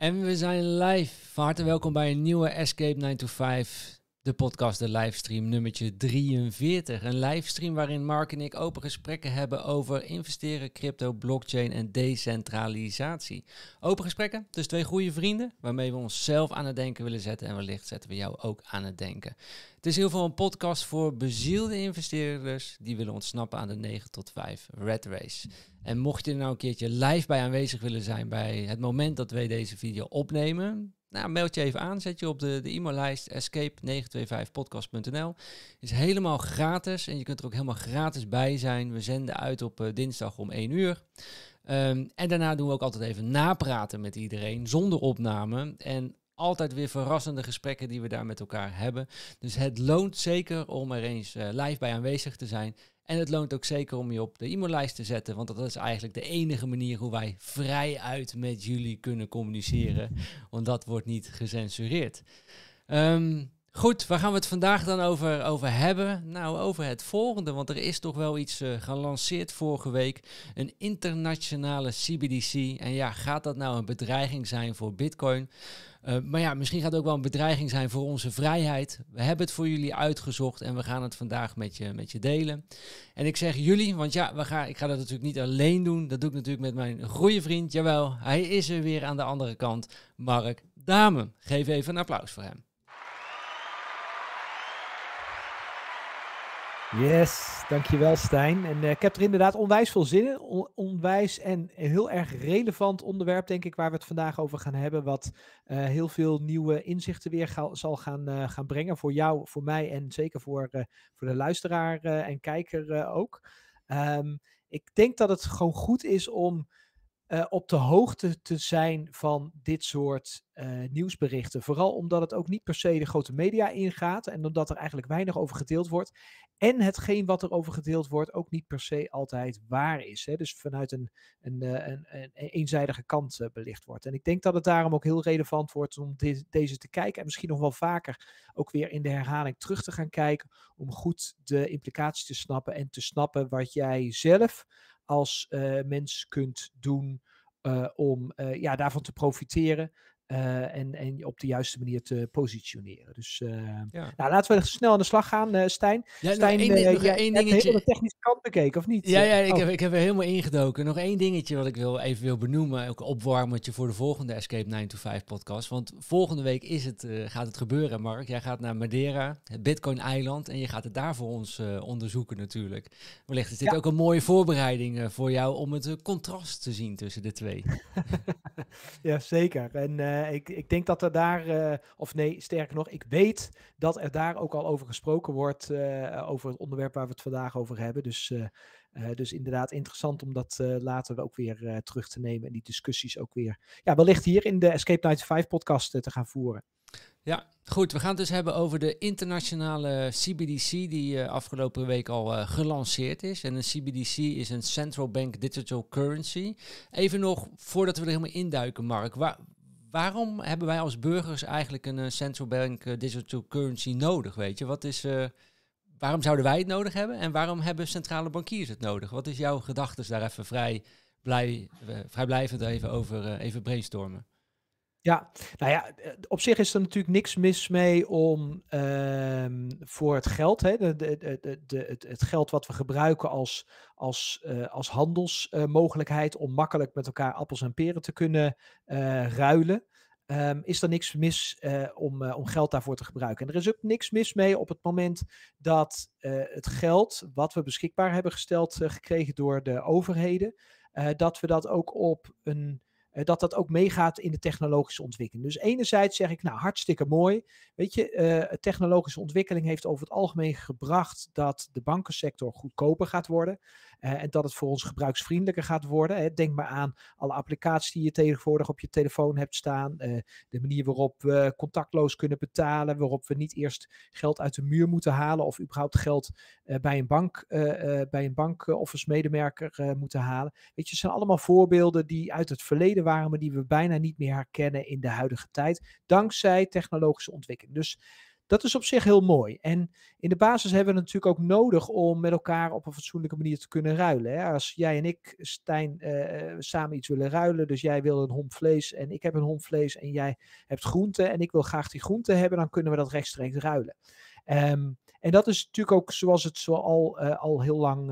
En we zijn live. Van harte welkom bij een nieuwe Escape 9 to 5. De podcast De Livestream nummertje 43. Een livestream waarin Mark en ik open gesprekken hebben over investeren, crypto, blockchain en decentralisatie. Open gesprekken dus twee goede vrienden waarmee we onszelf aan het denken willen zetten en wellicht zetten we jou ook aan het denken. Het is heel veel een podcast voor bezielde investeerders die willen ontsnappen aan de 9 tot 5 red race. En mocht je er nou een keertje live bij aanwezig willen zijn bij het moment dat wij deze video opnemen, nou, meld je even aan. Zet je op de, de e-maillijst escape925podcast.nl. Is helemaal gratis en je kunt er ook helemaal gratis bij zijn. We zenden uit op eh, dinsdag om 1 uur. Ehm, en daarna doen we ook altijd even napraten met iedereen zonder opname. En altijd weer verrassende gesprekken die we daar met elkaar hebben. Dus het loont zeker om er eens eh, live bij aanwezig te zijn en het loont ook zeker om je op de e-maillijst te zetten, want dat is eigenlijk de enige manier hoe wij vrijuit met jullie kunnen communiceren, want dat wordt niet gecensureerd. Um, Goed, waar gaan we het vandaag dan over, over hebben? Nou, over het volgende, want er is toch wel iets eh, gelanceerd vorige week. Een internationale CBDC. En ja, gaat dat nou een bedreiging zijn voor Bitcoin? Eh, maar ja, misschien gaat het ook wel een bedreiging zijn voor onze vrijheid. We hebben het voor jullie uitgezocht en we gaan het vandaag met je, met je delen. En ik zeg jullie, want ja, we gaan, ik ga dat natuurlijk niet alleen doen. Dat doe ik natuurlijk met mijn goede vriend. Jawel, hij is er weer aan de andere kant. Mark Damen. Geef even een applaus voor hem. Yes, dankjewel Stijn. En eh, ik heb er inderdaad onwijs veel zin in. onwijs en heel erg relevant onderwerp, denk ik, waar we het vandaag over gaan hebben. Wat eh, heel veel nieuwe inzichten weer zal gaan, eh, gaan brengen voor jou, voor mij en zeker voor, voor de luisteraar en kijker ook. Ehm, ik denk dat het gewoon goed is om eh, op de hoogte te zijn van dit soort eh, nieuwsberichten. Vooral omdat het ook niet per se de grote media ingaat en omdat er eigenlijk weinig over gedeeld wordt. En hetgeen wat er over gedeeld wordt ook niet per se altijd waar is. Hè? Dus vanuit een, een, eh, een, een eenzijdige kant belicht wordt. En ik denk dat het daarom ook heel relevant wordt om deze te kijken. En misschien nog wel vaker ook weer in de herhaling terug te gaan kijken. Om goed de implicaties te snappen en te snappen wat jij zelf als eh, mens kunt doen eh, om eh, ja, daarvan te profiteren. Eh, en, en op de juiste manier te positioneren. Dus uh, nou, laten we snel aan de slag gaan, uh, Stijn. Ja, Stijn, één, één dingetje. de technische kant bekeken, of niet? Ja, ja ik, heb, oh. ik heb er helemaal ingedoken. Nog één dingetje wat ik wil, even wil benoemen. Ook opwarmetje voor de volgende Escape 9 to 5 podcast. Want volgende week is het, gaat het gebeuren, Mark. Jij gaat naar Madeira, het Bitcoin-eiland. En je gaat het daar voor ons onderzoeken natuurlijk. Wellicht is dit ook een mooie voorbereiding voor jou... om het contrast te zien tussen de twee. ja, zeker. En... Eh, ik, ik denk dat er daar, eh, of nee, sterker nog, ik weet dat er daar ook al over gesproken wordt, eh, over het onderwerp waar we het vandaag over hebben. Dus, dus inderdaad interessant om dat later ook weer terug te nemen en die discussies ook weer, ja, wellicht hier in de Escape 5 podcast te gaan voeren. Ja, goed. We gaan het dus hebben over de internationale CBDC die afgelopen week al gelanceerd is. En een CBDC is een Central Bank Digital Currency. Even nog, voordat we er helemaal induiken, Mark, waar, waarom hebben wij als burgers eigenlijk een eh, central bank eh, digital currency nodig? Weet je, wat is, eh, waarom zouden wij het nodig hebben en waarom hebben centrale bankiers het nodig? Wat is jouw gedachte daar even vrij blij, vrijblijvend even over even brainstormen? Ja, nou ja, eh, op zich is er natuurlijk niks mis mee om ehm, voor het geld, hè, de, de, de, het, het, geld wat we gebruiken als, als, eh, als handelsmogelijkheid om makkelijk met elkaar appels en peren te kunnen eh, ruilen. Ehm, is er niks mis om, om geld daarvoor te gebruiken. En er is ook niks mis mee op het moment dat het geld wat we beschikbaar hebben gesteld, gekregen door de overheden, dat we dat ook op een eh, dat dat ook meegaat in de technologische ontwikkeling. Dus enerzijds zeg ik, nou hartstikke mooi. Weet je, eh, technologische ontwikkeling heeft over het algemeen gebracht dat de bankensector goedkoper gaat worden. Eh, en dat het voor ons gebruiksvriendelijker gaat worden. Hè. Denk maar aan alle applicaties die je tegenwoordig op je telefoon hebt staan. Eh, de manier waarop we contactloos kunnen betalen. Waarop we niet eerst geld uit de muur moeten halen. Of überhaupt geld eh, bij een bank, bij een bank of als medemerker moeten halen. Weet je, het zijn allemaal voorbeelden die uit het verleden waren. Maar die we bijna niet meer herkennen in de huidige tijd. Dankzij technologische ontwikkeling. Dus dat is op zich heel mooi. En in de basis hebben we het natuurlijk ook nodig om met elkaar op een fatsoenlijke manier te kunnen ruilen. Hè? Als jij en ik, Stijn, eh, eh, samen iets willen ruilen, dus jij wil een hondvlees vlees en ik heb een hond vlees en jij hebt groente en ik wil graag die groente hebben, dan kunnen we dat rechtstreeks ruilen. Ehm, en dat is natuurlijk ook zoals het zo al, eh, al heel lang,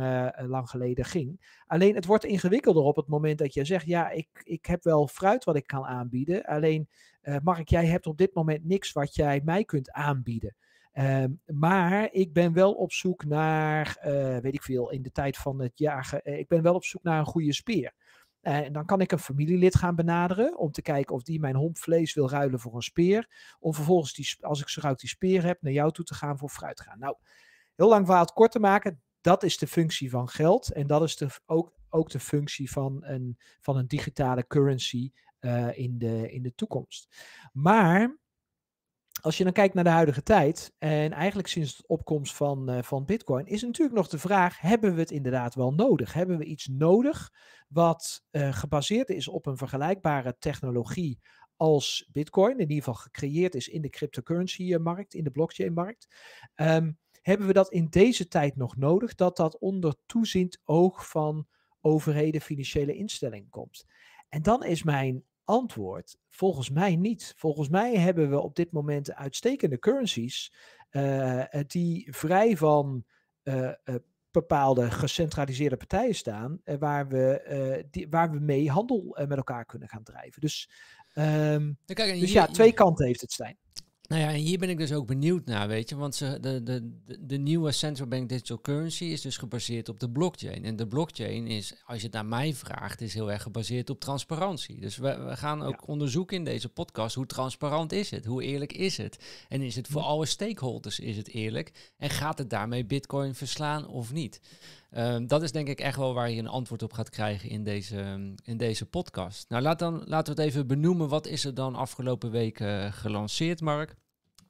lang geleden ging. Alleen het wordt ingewikkelder op het moment dat jij zegt: Ja, ik, ik heb wel fruit wat ik kan aanbieden. Alleen eh, Mark, jij hebt op dit moment niks wat jij mij kunt aanbieden. Ehm, maar ik ben wel op zoek naar, eh, weet ik veel, in de tijd van het jagen, eh, ik ben wel op zoek naar een goede speer. en dan kan ik een familielid gaan benaderen om te kijken of die mijn hompvlees wil ruilen voor een speer. Om vervolgens, die, als ik zo gauw die speer heb, naar jou toe te gaan voor fruit gaan. Nou, heel lang verhaal kort te maken, dat is de functie van geld. En dat is de, ook, ook de functie van een, van een digitale currency eh, in, de, in de toekomst. Maar als je dan kijkt naar de huidige tijd en eigenlijk sinds de opkomst van, eh, van Bitcoin, is natuurlijk nog de vraag: hebben we het inderdaad wel nodig? Hebben we iets nodig wat eh, gebaseerd is op een vergelijkbare technologie als Bitcoin, in ieder geval gecreëerd is in de cryptocurrency-markt, in de blockchain-markt? Ehm, hebben we dat in deze tijd nog nodig? Dat dat onder toeziend oog van overheden, financiële instellingen komt. En dan is mijn Antwoord: volgens mij niet. Volgens mij hebben we op dit moment uitstekende currencies eh, eh, die vrij van eh, bepaalde gecentraliseerde partijen staan, waar, we, die, waar we mee handel met elkaar kunnen gaan drijven. Dus, ehm, nou, dus ja, twee kanten heeft het, zijn. Nou ja, en hier ben ik dus ook benieuwd naar, weet je. Want ze, de, de, de nieuwe central bank digital currency is dus gebaseerd op de blockchain. En de blockchain is, als je het naar mij vraagt, is heel erg gebaseerd op transparantie. Dus we, we gaan ook ja. onderzoeken in deze podcast, hoe transparant is het? Hoe eerlijk is het? En is het voor alle stakeholders is het eerlijk? En gaat het daarmee bitcoin verslaan of niet? Ehm, dat is denk ik echt wel waar je een antwoord op gaat krijgen in deze, ehm, in deze podcast. Nou, laat dan, laten we het even benoemen. Wat is er dan afgelopen week eh, gelanceerd, Mark?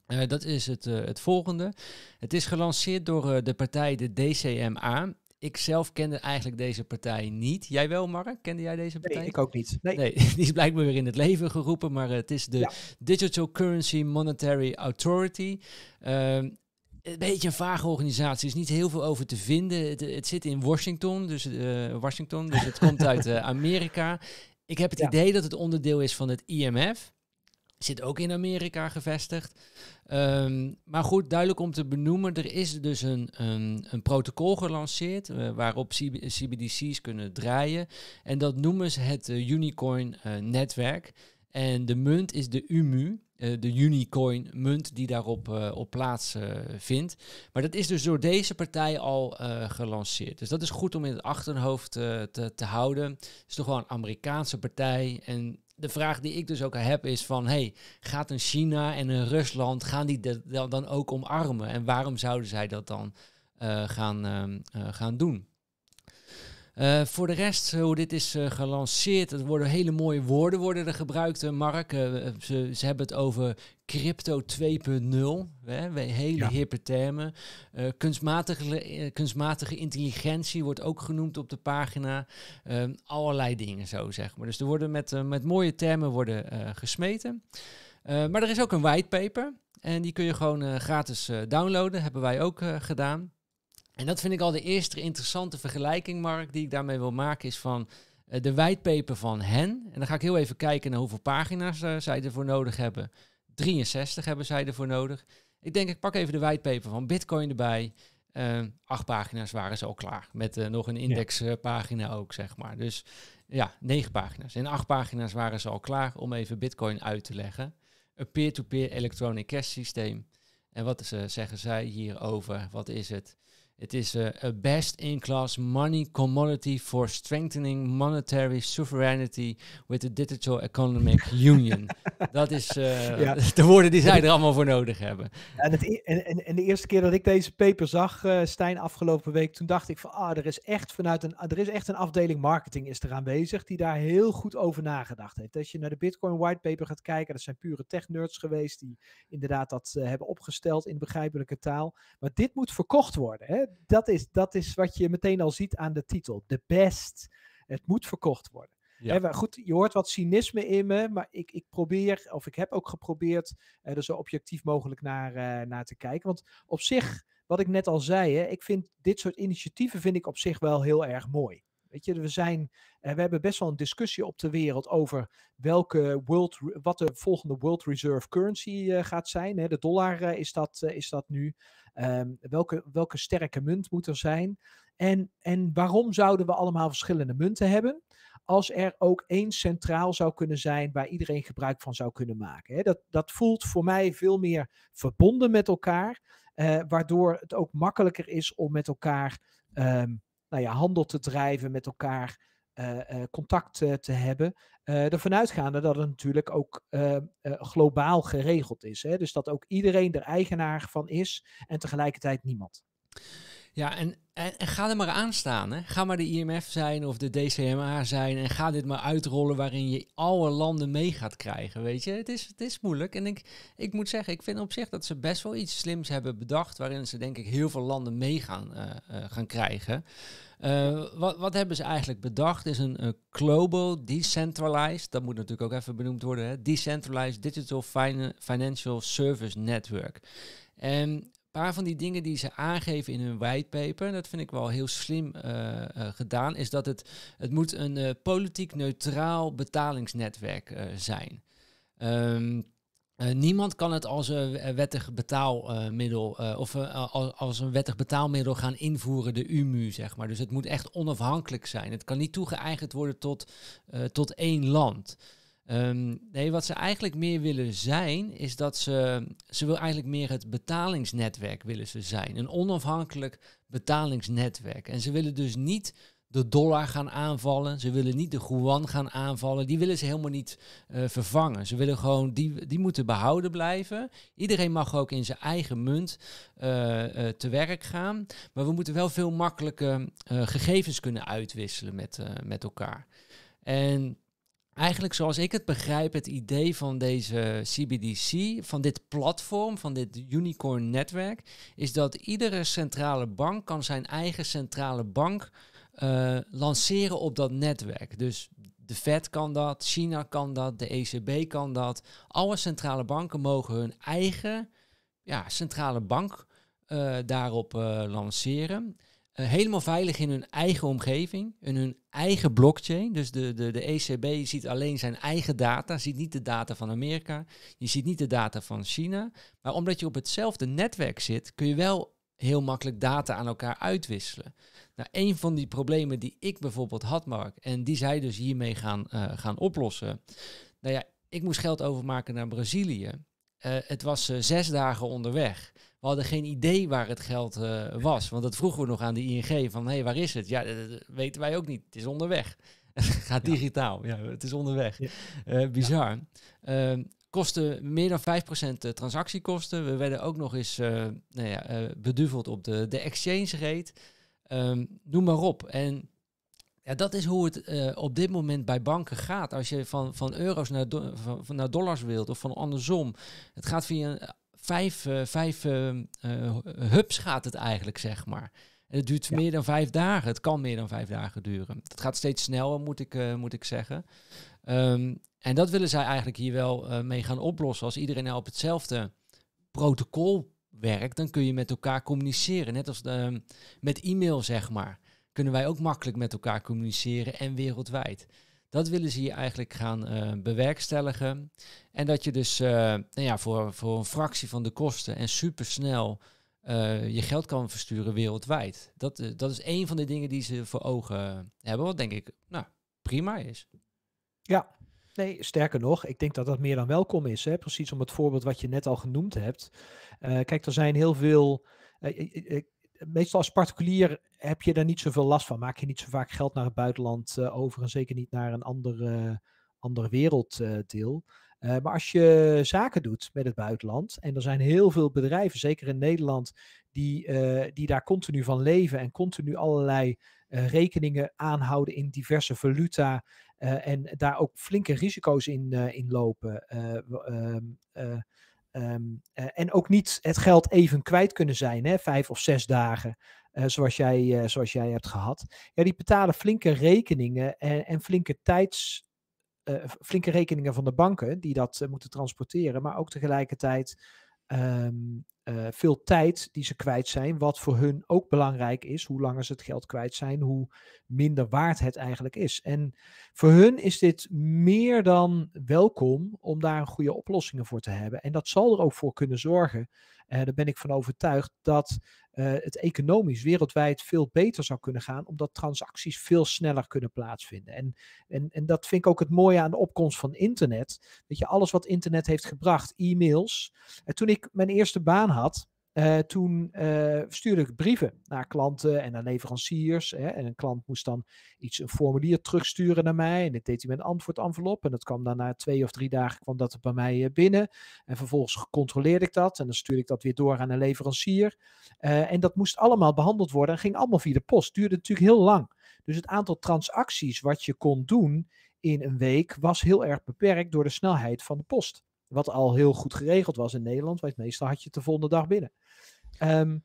Eh, dat is het, eh, het volgende. Het is gelanceerd door de partij de DCMA. Ik zelf kende eigenlijk deze partij niet. Jij wel, Mark? Kende jij deze partij? Nee, ik ook niet. Nee, nee die is blijkbaar weer in het leven geroepen, maar het is de Digital Currency Monetary Authority. Ehm, een beetje een vage organisatie. Er is niet heel veel over te vinden. Het, zit in Washington, dus, eh, Washington, dus het komt uit eh, Amerika. Ik heb het idee dat het onderdeel is van het IMF. Zit ook in Amerika gevestigd. Ehm, maar goed, duidelijk om te benoemen, er is dus een, een, een protocol gelanceerd eh, waarop CBDC's kunnen draaien. En dat noemen ze het unicorn netwerk. En de munt is de UMU, eh, de Unicoin munt die daarop uh, op plaats eh, vindt. Maar dat is dus door deze partij al gelanceerd. Dus dat is goed om in het achterhoofd te, te houden. Het is toch wel een Amerikaanse partij. En de vraag die ik dus ook heb is van... hey, gaat een China en een Rusland, gaan die dat dan ook omarmen? En waarom zouden zij dat dan gaan, ehm, gaan doen? Eh, voor de rest, eh, hoe dit is eh, gelanceerd, er worden hele mooie woorden worden er gebruikt, Mark. ze, ze, hebben het over crypto 2.0, hele hippe termen. kunstmatige, kunstmatige intelligentie wordt ook genoemd op de pagina. Ehm, allerlei dingen zo, zeg maar. Dus er worden met, met mooie termen worden gesmeten. maar er is ook een whitepaper en die kun je gewoon gratis downloaden, hebben wij ook gedaan. En dat vind ik al de eerste interessante vergelijking, Mark, die ik daarmee wil maken, is van uh, de whitepaper van hen. En dan ga ik heel even kijken naar hoeveel pagina's eh, zij ervoor nodig hebben. 63 hebben zij ervoor nodig. Ik denk, ik pak even de whitepaper van Bitcoin erbij. Eh, acht pagina's waren ze al klaar. Met nog een indexpagina ook, zeg maar. Dus ja, negen pagina's. In acht pagina's waren ze al klaar om even Bitcoin uit te leggen. Een peer-to-peer electronic cash systeem. En wat ze, zeggen zij hierover? Wat is het? Het is eh, a best in class money commodity for strengthening monetary sovereignty with the digital economic union. dat is eh, de woorden die zij er allemaal voor nodig hebben. En, het, e-, en, en, de eerste keer dat ik deze paper zag, eh, Stijn, afgelopen week, toen dacht ik van ah, er is echt vanuit een, er is echt een afdeling marketing is er aanwezig die daar heel goed over nagedacht heeft. Als je naar de Bitcoin whitepaper gaat kijken, dat zijn pure tech-nerds geweest die inderdaad dat hebben opgesteld in begrijpelijke taal. Maar dit moet verkocht worden. Hè? dat is, dat is wat je meteen al ziet aan de titel. De best. Het moet verkocht worden. goed, je hoort wat cynisme in me, maar ik, ik probeer, of ik heb ook geprobeerd, eh, er zo objectief mogelijk naar, eh, naar te kijken. Want op zich, wat ik net al zei, hè, ik vind dit soort initiatieven vind ik op zich wel heel erg mooi. Weet je, we, zijn, eh, we hebben best wel een discussie op de wereld over welke world, wat de volgende World Reserve Currency eh, gaat zijn. Hè. De dollar eh, is, dat, is dat nu. Ehm, welke, welke sterke munt moet er zijn? En, en waarom zouden we allemaal verschillende munten hebben? Als er ook één centraal zou kunnen zijn waar iedereen gebruik van zou kunnen maken. Hè. Dat, dat voelt voor mij veel meer verbonden met elkaar. waardoor het ook makkelijker is om met elkaar ehm, nou ja, handel te drijven met elkaar, eh, eh, contact eh, te hebben. ervan uitgaande dat het natuurlijk ook globaal geregeld is. Hè? Dus dat ook iedereen er eigenaar van is en tegelijkertijd niemand. Ja, en, en, en, ga er maar aan staan. Hè. Ga maar de IMF zijn of de DCMA zijn. En ga dit maar uitrollen waarin je alle landen mee gaat krijgen. Weet je, het is, het is moeilijk. En ik, ik moet zeggen, ik vind op zich dat ze best wel iets slims hebben bedacht. Waarin ze denk ik heel veel landen mee gaan, eh, eh, gaan krijgen. Eh, wat, wat, hebben ze eigenlijk bedacht? Is een global decentralized, dat moet natuurlijk ook even benoemd worden, hè? decentralized digital financial service network. En paar van die dingen die ze aangeven in hun whitepaper, dat vind ik wel heel slim eh, eh, gedaan, is dat het, het moet een eh, politiek neutraal betalingsnetwerk zijn. Ehm, niemand kan het als een wettig betaalmiddel of als een wettig betaalmiddel gaan invoeren, de UMU, zeg maar. Dus het moet echt onafhankelijk zijn. Het kan niet toegeëigend worden tot, tot één land. Ehm, nee, wat ze eigenlijk meer willen zijn, is dat ze, ze wil eigenlijk meer het betalingsnetwerk willen ze zijn. Een onafhankelijk betalingsnetwerk. En ze willen dus niet de dollar gaan aanvallen. Ze willen niet de yuan gaan aanvallen. Die willen ze helemaal niet eh, vervangen. Ze willen gewoon, die, die moeten behouden blijven. Iedereen mag ook in zijn eigen munt eh, eh, te werk gaan. Maar we moeten wel veel makkelijker gegevens kunnen uitwisselen met, met elkaar. En eigenlijk zoals ik het begrijp, het idee van deze CBDC, van dit platform, van dit unicorn netwerk, is dat iedere centrale bank kan zijn eigen centrale bank uh, lanceren op dat netwerk. Dus de Fed kan dat, China kan dat, de ECB kan dat. Alle centrale banken mogen hun eigen ja, centrale bank eh, daarop uh, lanceren. Eh, helemaal veilig in hun eigen omgeving, in hun eigen blockchain. Dus de, de, de ECB ziet alleen zijn eigen data, ziet niet de data van Amerika, je ziet niet de data van China. Maar omdat je op hetzelfde netwerk zit, kun je wel heel makkelijk data aan elkaar uitwisselen. Nou, een van die problemen die ik bijvoorbeeld had, Mark, en die zij dus hiermee gaan, eh, gaan oplossen. Nou ja, ik moest geld overmaken naar Brazilië. Eh, het was zes dagen onderweg we hadden geen idee waar het geld eh, was. Want dat vroegen we nog aan de ING van, hé, hey, waar is het? Ja, dat weten wij ook niet. Het is onderweg. het gaat digitaal. Ja, het is onderweg. Ja. Eh, bizar. Eh, kosten meer dan 5% transactiekosten. We werden ook nog eens nou ja, beduveld op de, de exchange rate. Um, noem maar op. En ja, dat is hoe het op dit moment bij banken gaat. Als je van, van euro's naar, van, naar dollars wilt of van andersom. Het gaat via een vijf, eh, eh, eh, hubs gaat het eigenlijk, zeg maar. het duurt meer dan vijf dagen. Het kan meer dan vijf dagen duren. Het gaat steeds sneller, moet ik, moet ik zeggen. Ehm, en dat willen zij eigenlijk hier wel mee gaan oplossen. Als iedereen nou op hetzelfde protocol werkt, dan kun je met elkaar communiceren. Net als ehm, met e-mail, zeg maar. Kunnen wij ook makkelijk met elkaar communiceren en wereldwijd. Dat willen ze hier eigenlijk gaan eh, bewerkstelligen. En dat je dus eh, nou ja, voor, voor een fractie van de kosten en supersnel uh, je geld kan versturen wereldwijd. Dat, dat is een van de dingen die ze voor ogen hebben, wat denk ik nou, prima is. Ja, Nee, sterker nog, ik denk dat dat meer dan welkom is. Hè? Precies om het voorbeeld wat je net al genoemd hebt. kijk, er zijn heel veel meestal als particulier heb je daar niet zoveel last van. Maak je niet zo vaak geld naar het buitenland eh, over en zeker niet naar een andere, ander werelddeel. Eh, eh, maar als je zaken doet met het buitenland, en er zijn heel veel bedrijven, zeker in Nederland, die, die daar continu van leven en continu allerlei rekeningen aanhouden in diverse valuta en daar ook flinke risico's in, in lopen. Ehm, Ehm, eh, en ook niet het geld even kwijt kunnen zijn, hè, vijf of zes dagen, eh, zoals, jij, eh, zoals jij hebt gehad. Ja, die betalen flinke rekeningen en, en flinke tijds. flinke rekeningen van de banken die dat moeten transporteren, maar ook tegelijkertijd Ehm, eh, veel tijd die ze kwijt zijn, wat voor hun ook belangrijk is. Hoe langer ze het geld kwijt zijn, hoe minder waard het eigenlijk is. En voor hun is dit meer dan welkom om daar goede oplossingen voor te hebben. En dat zal er ook voor kunnen zorgen uh, daar ben ik van overtuigd dat eh, het economisch wereldwijd veel beter zou kunnen gaan, omdat transacties veel sneller kunnen plaatsvinden. En, en, en dat vind ik ook het mooie aan de opkomst van internet. Dat je alles wat internet heeft gebracht, e-mails. En toen ik mijn eerste baan had, eh, toen eh, stuurde ik brieven naar klanten en naar leveranciers. Hè, en een klant moest dan iets, een formulier terugsturen naar mij. En dat deed hij met een envelop En dat kwam dan na twee of drie dagen kwam dat bij mij eh, binnen. En vervolgens controleerde ik dat. En dan stuurde ik dat weer door aan een leverancier. en dat moest allemaal behandeld worden. En ging allemaal via de post. Duurde natuurlijk heel lang. Dus het aantal transacties wat je kon doen in een week was heel erg beperkt door de snelheid van de post. Wat al heel goed geregeld was in Nederland, want meestal had je het de volgende dag binnen. Ehm,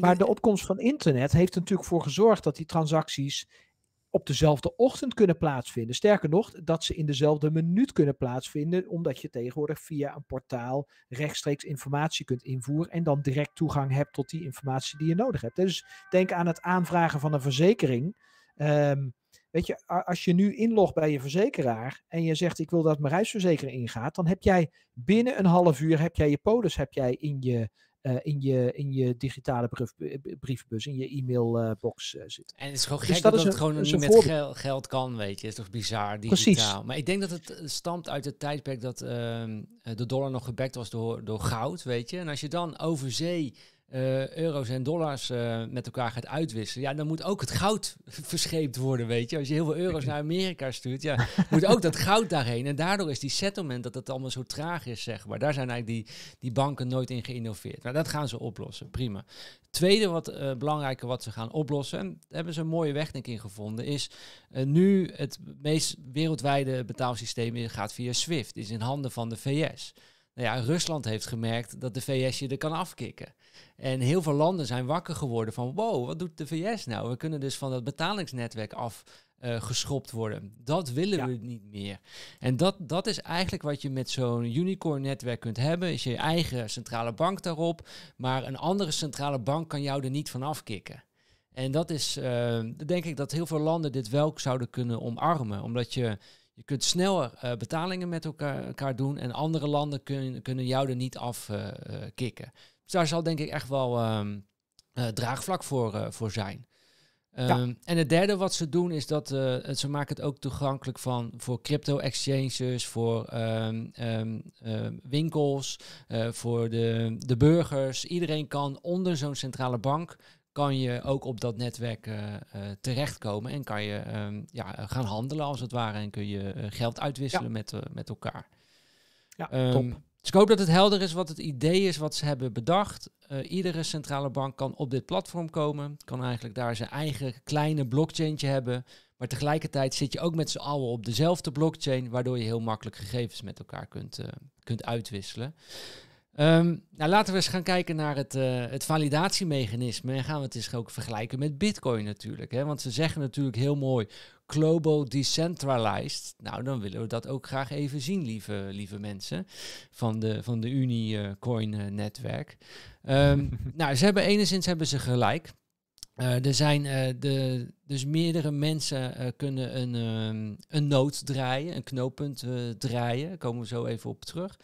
maar de... opkomst van internet heeft er natuurlijk voor gezorgd dat die transacties op dezelfde ochtend kunnen plaatsvinden. Sterker nog, dat ze in dezelfde minuut kunnen plaatsvinden, omdat je tegenwoordig via een portaal rechtstreeks informatie kunt invoeren en dan direct toegang hebt tot die informatie die je nodig hebt. Dus denk aan het aanvragen van een verzekering. Ehm, Weet je, als je nu inlogt bij je verzekeraar en je zegt ik wil dat mijn reisverzekering ingaat, dan heb jij binnen een half uur heb jij je polis heb jij in je, eh, in je, in je digitale brief, eh, briefbus, in je e-mailbox uh, zitten. En het is gewoon dus gek dat, dat, het gewoon niet met geld geld kan, weet je. Het is toch bizar, digitaal. Precies. Maar ik denk dat het stamt uit het tijdperk dat ehm, de dollar nog gebackt was door, door goud, weet je. En als je dan over zee eh, euro's en dollars eh, met elkaar gaat uitwisselen, ja, dan moet ook het goud verscheept worden, weet je. Als je heel veel euro's naar Amerika stuurt, ja, moet ook dat goud daarheen. En daardoor is die settlement, dat dat allemaal zo traag is, zeg maar. Daar zijn eigenlijk die, die banken nooit in geïnnoveerd. Maar nou, dat gaan ze oplossen, prima. Tweede wat uh, belangrijke wat ze gaan oplossen, en hebben ze een mooie weg denk ik in gevonden, is nu het meest wereldwijde betaalsysteem gaat via SWIFT, is in handen van de VS. Nou ja, Rusland heeft gemerkt dat de VS je er kan afkicken. En heel veel landen zijn wakker geworden van: wow, wat doet de VS nou? We kunnen dus van dat betalingsnetwerk afgeschopt eh, worden. Dat willen we niet meer. En dat, dat is eigenlijk wat je met zo'n unicorn-netwerk kunt hebben. Is je eigen centrale bank daarop. Maar een andere centrale bank kan jou er niet van afkicken. En dat is, uh, denk ik, dat heel veel landen dit wel zouden kunnen omarmen. Omdat je je kunt sneller eh, betalingen met elkaar, elkaar, doen en andere landen kunnen jou er niet afkicken. Eh, eh, dus daar zal denk ik echt wel ehm, draagvlak voor, voor zijn. Ehm, en het derde wat ze doen is dat ze maken het ook toegankelijk van voor crypto exchanges, voor ehm, winkels, voor de, de burgers. Iedereen kan onder zo'n centrale bank kan je ook op dat netwerk eh, eh, terechtkomen en kan je ehm, ja, eh, gaan handelen als het ware en kun je geld uitwisselen met, met elkaar. Ja, ehm, top. Dus ik hoop dat het helder is wat het idee is wat ze hebben bedacht. iedere centrale bank kan op dit platform komen, kan eigenlijk daar zijn eigen kleine blockchainje hebben. Maar tegelijkertijd zit je ook met z'n allen op dezelfde blockchain, waardoor je heel makkelijk gegevens met elkaar kunt, kunt uitwisselen. Ehm, nou, laten we eens gaan kijken naar het, uh, het validatiemechanisme. En gaan we het eens ook vergelijken met Bitcoin natuurlijk. Hè? Want ze zeggen natuurlijk heel mooi: Global Decentralized. Nou, dan willen we dat ook graag even zien, lieve, lieve mensen van de, van de Unicoin-netwerk. Ehm, nou, ze hebben enigszins hebben ze gelijk. Eh, er zijn eh, de, dus meerdere mensen uh, kunnen een, ehm, een nood draaien, een knooppunt draaien. Daar komen we zo even op terug.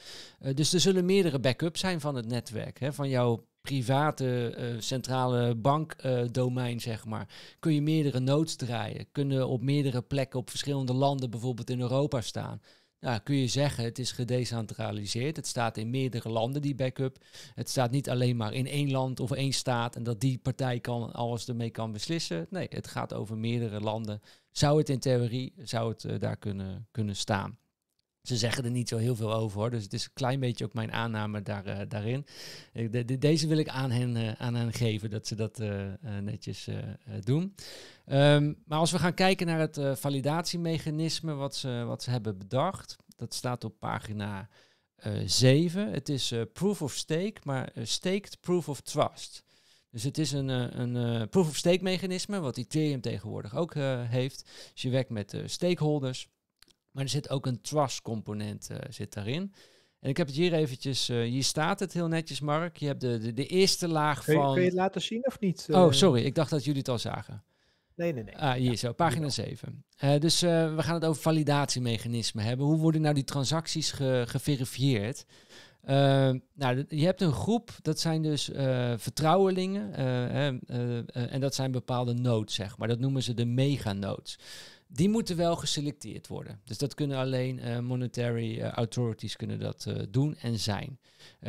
dus er zullen meerdere backups zijn van het netwerk. Hè, van jouw private centrale bankdomein, zeg maar. Kun je meerdere noods draaien. Kunnen op meerdere plekken, op verschillende landen bijvoorbeeld in Europa staan nou, kun je zeggen, het is gedecentraliseerd. Het staat in meerdere landen, die backup. Het staat niet alleen maar in één land of één staat en dat die partij kan, alles ermee kan beslissen. Nee, het gaat over meerdere landen. Zou het in theorie, zou het eh, daar kunnen, kunnen staan? Ze zeggen er niet zo heel veel over hoor. Dus het is een klein beetje ook mijn aanname daar, eh, daarin. deze wil ik aan hen, eh, aan hen geven dat ze dat eh, netjes doen. Ehm, maar als we gaan kijken naar het validatiemechanisme wat ze, wat ze hebben bedacht. Dat staat op pagina 7. Het is proof of stake, maar staked proof of trust. Dus het is een, een, een proof of stake mechanisme, wat Ethereum tegenwoordig ook heeft. Dus je werkt met stakeholders. Maar er zit ook een trust component eh, zit daarin. En ik heb het hier eventjes, uh, hier staat het heel netjes, Mark. Je hebt de, de, de eerste laag van... Kun je het laten zien of niet? Oh, eh, sorry. Ik dacht dat jullie het al zagen. Nee, nee, nee. Ah, hier zo, pagina 7. dus we gaan het over validatiemechanismen hebben. Hoe worden nou die transacties ge geverifieerd? nou, je hebt een groep, dat zijn dus vertrouwelingen. en dat zijn bepaalde nodes, zeg maar. Dat noemen ze de meganodes die moeten wel geselecteerd worden. Dus dat kunnen alleen eh, monetary eh, authorities kunnen dat eh, doen en zijn.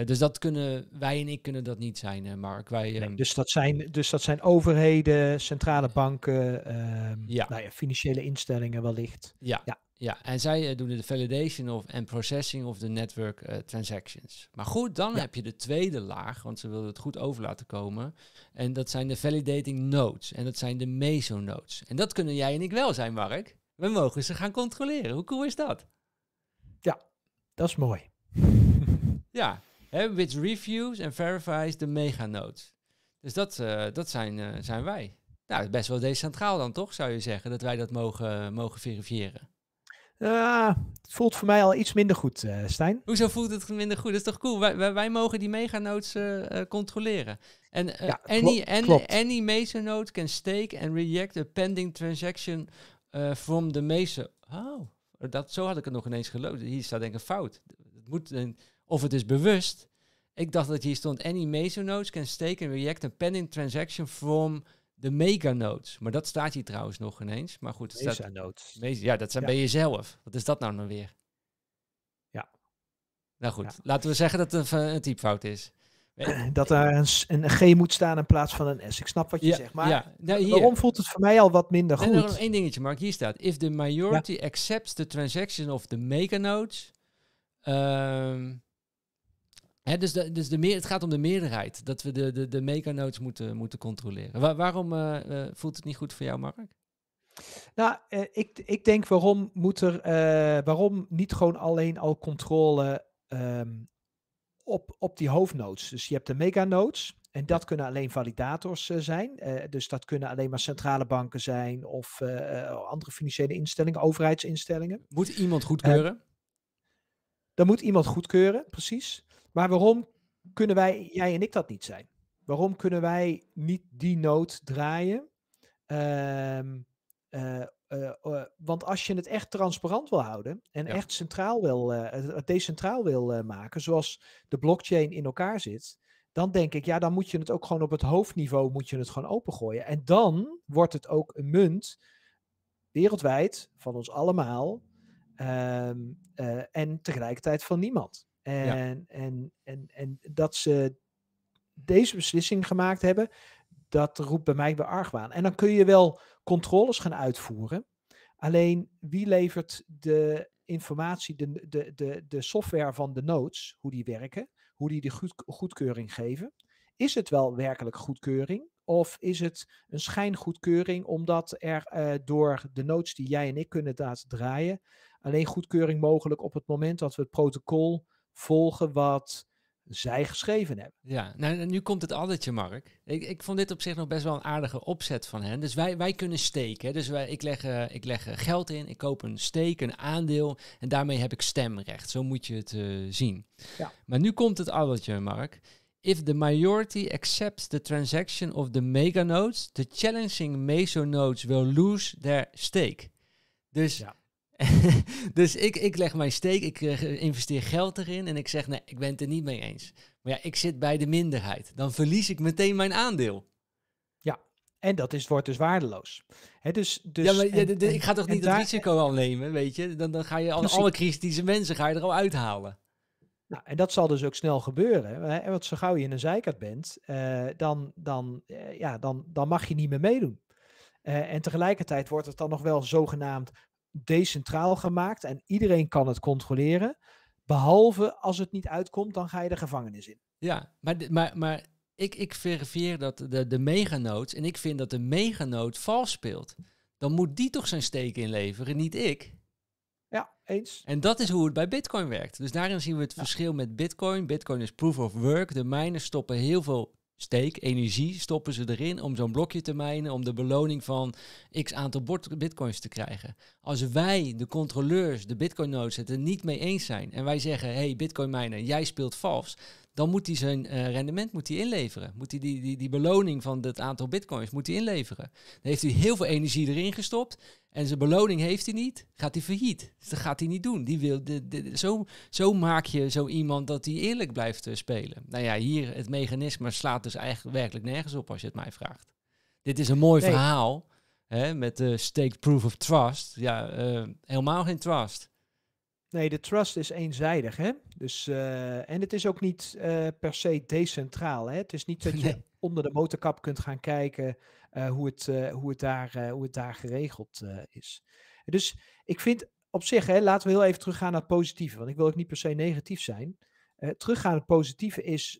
dus dat kunnen wij en ik kunnen dat niet zijn, Mark. Wij, nee, ehm, dus, dat zijn, dus dat zijn overheden, centrale banken, ehm, Nou ja, financiële instellingen wellicht. Ja. ja. Ja, en zij eh, doen de validation of en processing of de network eh, transactions. Maar goed, dan heb je de tweede laag, want ze wilden het goed over laten komen. En dat zijn de validating nodes. En dat zijn de mesonodes. En dat kunnen jij en ik wel zijn, Mark. We mogen ze gaan controleren. Hoe cool is dat? Ja, dat is mooi. ja, hè, which reviews and verifies de meganodes. Dus dat, eh, dat zijn, zijn wij. Nou, best wel decentraal dan toch, zou je zeggen, dat wij dat mogen, mogen verifiëren. Uh, het voelt voor mij al iets minder goed, uh, Stijn. Hoezo voelt het minder goed? Dat is toch cool? Wij, mogen die meganodes uh, eh, controleren. En any, any, any can stake and reject a pending transaction from the meso. Oh, dat, zo had ik het nog ineens geloofd. Hier staat denk ik een fout. Het moet of het is bewust. Ik dacht dat hier stond any mesonodes can stake and reject a pending transaction from de mega notes. Maar dat staat hier trouwens nog ineens. Maar goed, het mega notes. ja, dat zijn bij jezelf. Wat is dat nou dan weer? Ja. Nou goed, laten we zeggen dat het een, eh, een typfout is. Dat er een, een, G moet staan in plaats van een S. Ik snap wat je zegt, maar ja. Nou, waarom voelt het voor mij al wat minder goed? En één dingetje, Mark. Hier staat, if the majority accepts the transaction of the mega notes, ehm, dus, dus de meer, het gaat om de meerderheid, dat we de, de, de mega-notes moeten, moeten controleren. waarom eh, eh, voelt het niet goed voor jou, Mark? Nou, eh, ik, ik denk waarom moet er, waarom niet gewoon alleen al controle ehm, op, op die hoofdnotes. Dus je hebt de mega-notes en dat kunnen alleen validators zijn. dus dat kunnen alleen maar centrale banken zijn of andere financiële instellingen, overheidsinstellingen. Moet iemand goedkeuren? dan moet iemand goedkeuren, precies. Maar waarom kunnen wij, jij en ik dat niet zijn? Waarom kunnen wij niet die nood draaien? Ehm, eh, eh, eh, want als je het echt transparant wil houden en echt centraal wil, decentraal wil maken, zoals de blockchain in elkaar zit, dan denk ik, ja, dan moet je het ook gewoon op het hoofdniveau, moet je het gewoon opengooien. En dan wordt het ook een munt wereldwijd van ons allemaal ehm, en tegelijkertijd van niemand. En, en, en, en dat ze deze beslissing gemaakt hebben, dat roept bij mij bij argwaan. En dan kun je wel controles gaan uitvoeren. Alleen wie levert de informatie, de, de, de, de software van de notes, hoe die werken, hoe die de goed, goedkeuring geven? Is het wel werkelijk goedkeuring? Of is het een schijngoedkeuring omdat er eh, door de notes die jij en ik kunnen laten draaien, alleen goedkeuring mogelijk op het moment dat we het protocol volgen wat zij geschreven hebben. Ja, nou, nou, nu komt het addertje, Mark. Ik, ik vond dit op zich nog best wel een aardige opzet van hen. Dus wij, wij kunnen steken. Dus wij, ik, leg, eh, ik leg eh, geld in, ik koop een steek, een aandeel en daarmee heb ik stemrecht. Zo moet je het eh, zien. Ja. Maar nu komt het addertje, Mark. If the majority accepts the transaction of the mega nodes, the challenging meso nodes will lose their stake. Dus ja. dus ik, ik leg mijn steek, ik eh, investeer geld erin en ik zeg nee, ik ben het er niet mee eens. Maar ja, ik zit bij de minderheid. Dan verlies ik meteen mijn aandeel. Ja, en dat is, wordt dus waardeloos. dus, dus, ja, maar en, ik ga toch niet het risico al nemen, weet je? Dan, dan ga je al, alle kritische mensen ga je er al uithalen. Nou, en dat zal dus ook snel gebeuren. Hè? Want zo gauw je in een zijkant bent, eh, dan, dan, eh, ja, dan, dan mag je niet meer meedoen. en tegelijkertijd wordt het dan nog wel zogenaamd decentraal gemaakt en iedereen kan het controleren. Behalve als het niet uitkomt, dan ga je de gevangenis in. Ja, maar, maar, maar ik, ik verifieer dat de, de meganoot, en ik vind dat de meganoot vals speelt. Dan moet die toch zijn steek inleveren, niet ik. Ja, eens. En dat is hoe het bij Bitcoin werkt. Dus daarin zien we het verschil met Bitcoin. Bitcoin is proof of work. De miners stoppen heel veel steek, energie stoppen ze erin om zo'n blokje te mijnen, om de beloning van x aantal bitcoins te krijgen. Als wij, de controleurs, de bitcoin nodes, het er niet mee eens zijn en wij zeggen, hey bitcoin mijnen, jij speelt vals, dan moet hij zijn eh, rendement moet hij inleveren. Moet hij die, die, die beloning van het aantal bitcoins moet hij inleveren. Dan heeft hij heel veel energie erin gestopt. En zijn beloning heeft hij niet, gaat hij failliet. Dus dat gaat hij niet doen. Die wil, de, de, zo, zo maak je zo iemand dat hij eerlijk blijft eh, spelen. Nou ja, hier het mechanisme slaat dus eigenlijk werkelijk nergens op als je het mij vraagt. Dit is een mooi verhaal hè, met de eh, stake proof of trust. Ja, helemaal geen trust. Nee, de trust is eenzijdig. Hè? Dus, eh, en het is ook niet eh, per se decentraal. Hè? Het is niet dat je onder de motorkap kunt gaan kijken eh, hoe, het, hoe, het daar, hoe het daar geregeld is. Dus ik vind op zich, hè, laten we heel even teruggaan naar het positieve. Want ik wil ook niet per se negatief zijn. teruggaan naar het positieve is,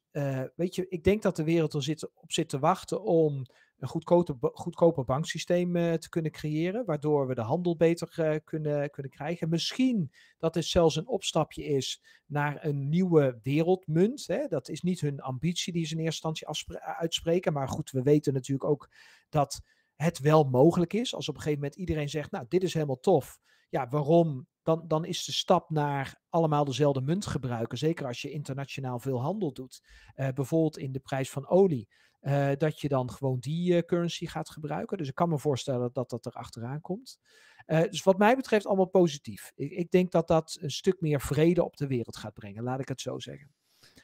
weet je, ik denk dat de wereld er zit, op zit te wachten om een goedkope, goedkoper banksysteem eh, te kunnen creëren, waardoor we de handel beter eh, kunnen, kunnen krijgen. Misschien dat het zelfs een opstapje is naar een nieuwe wereldmunt. Hè. Dat is niet hun ambitie die ze in eerste instantie eh, uitspreken, maar goed, we weten natuurlijk ook dat het wel mogelijk is. Als op een gegeven moment iedereen zegt, nou, dit is helemaal tof. Ja, waarom dan, dan is de stap naar allemaal dezelfde munt gebruiken, zeker als je internationaal veel handel doet, eh, bijvoorbeeld in de prijs van olie, eh, dat je dan gewoon die eh, currency gaat gebruiken. Dus ik kan me voorstellen dat dat er achteraan komt. dus wat mij betreft allemaal positief. Ik, ik, denk dat dat een stuk meer vrede op de wereld gaat brengen, laat ik het zo zeggen.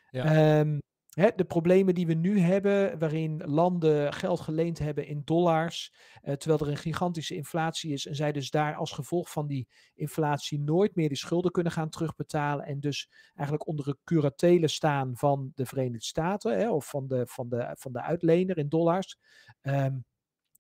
Ja. Ehm, de problemen die we nu hebben, waarin landen geld geleend hebben in dollars, eh, terwijl er een gigantische inflatie is en zij dus daar als gevolg van die inflatie nooit meer die schulden kunnen gaan terugbetalen en dus eigenlijk onder de curatele staan van de Verenigde Staten hè, of van de, van, de, van de uitlener in dollars. Ehm,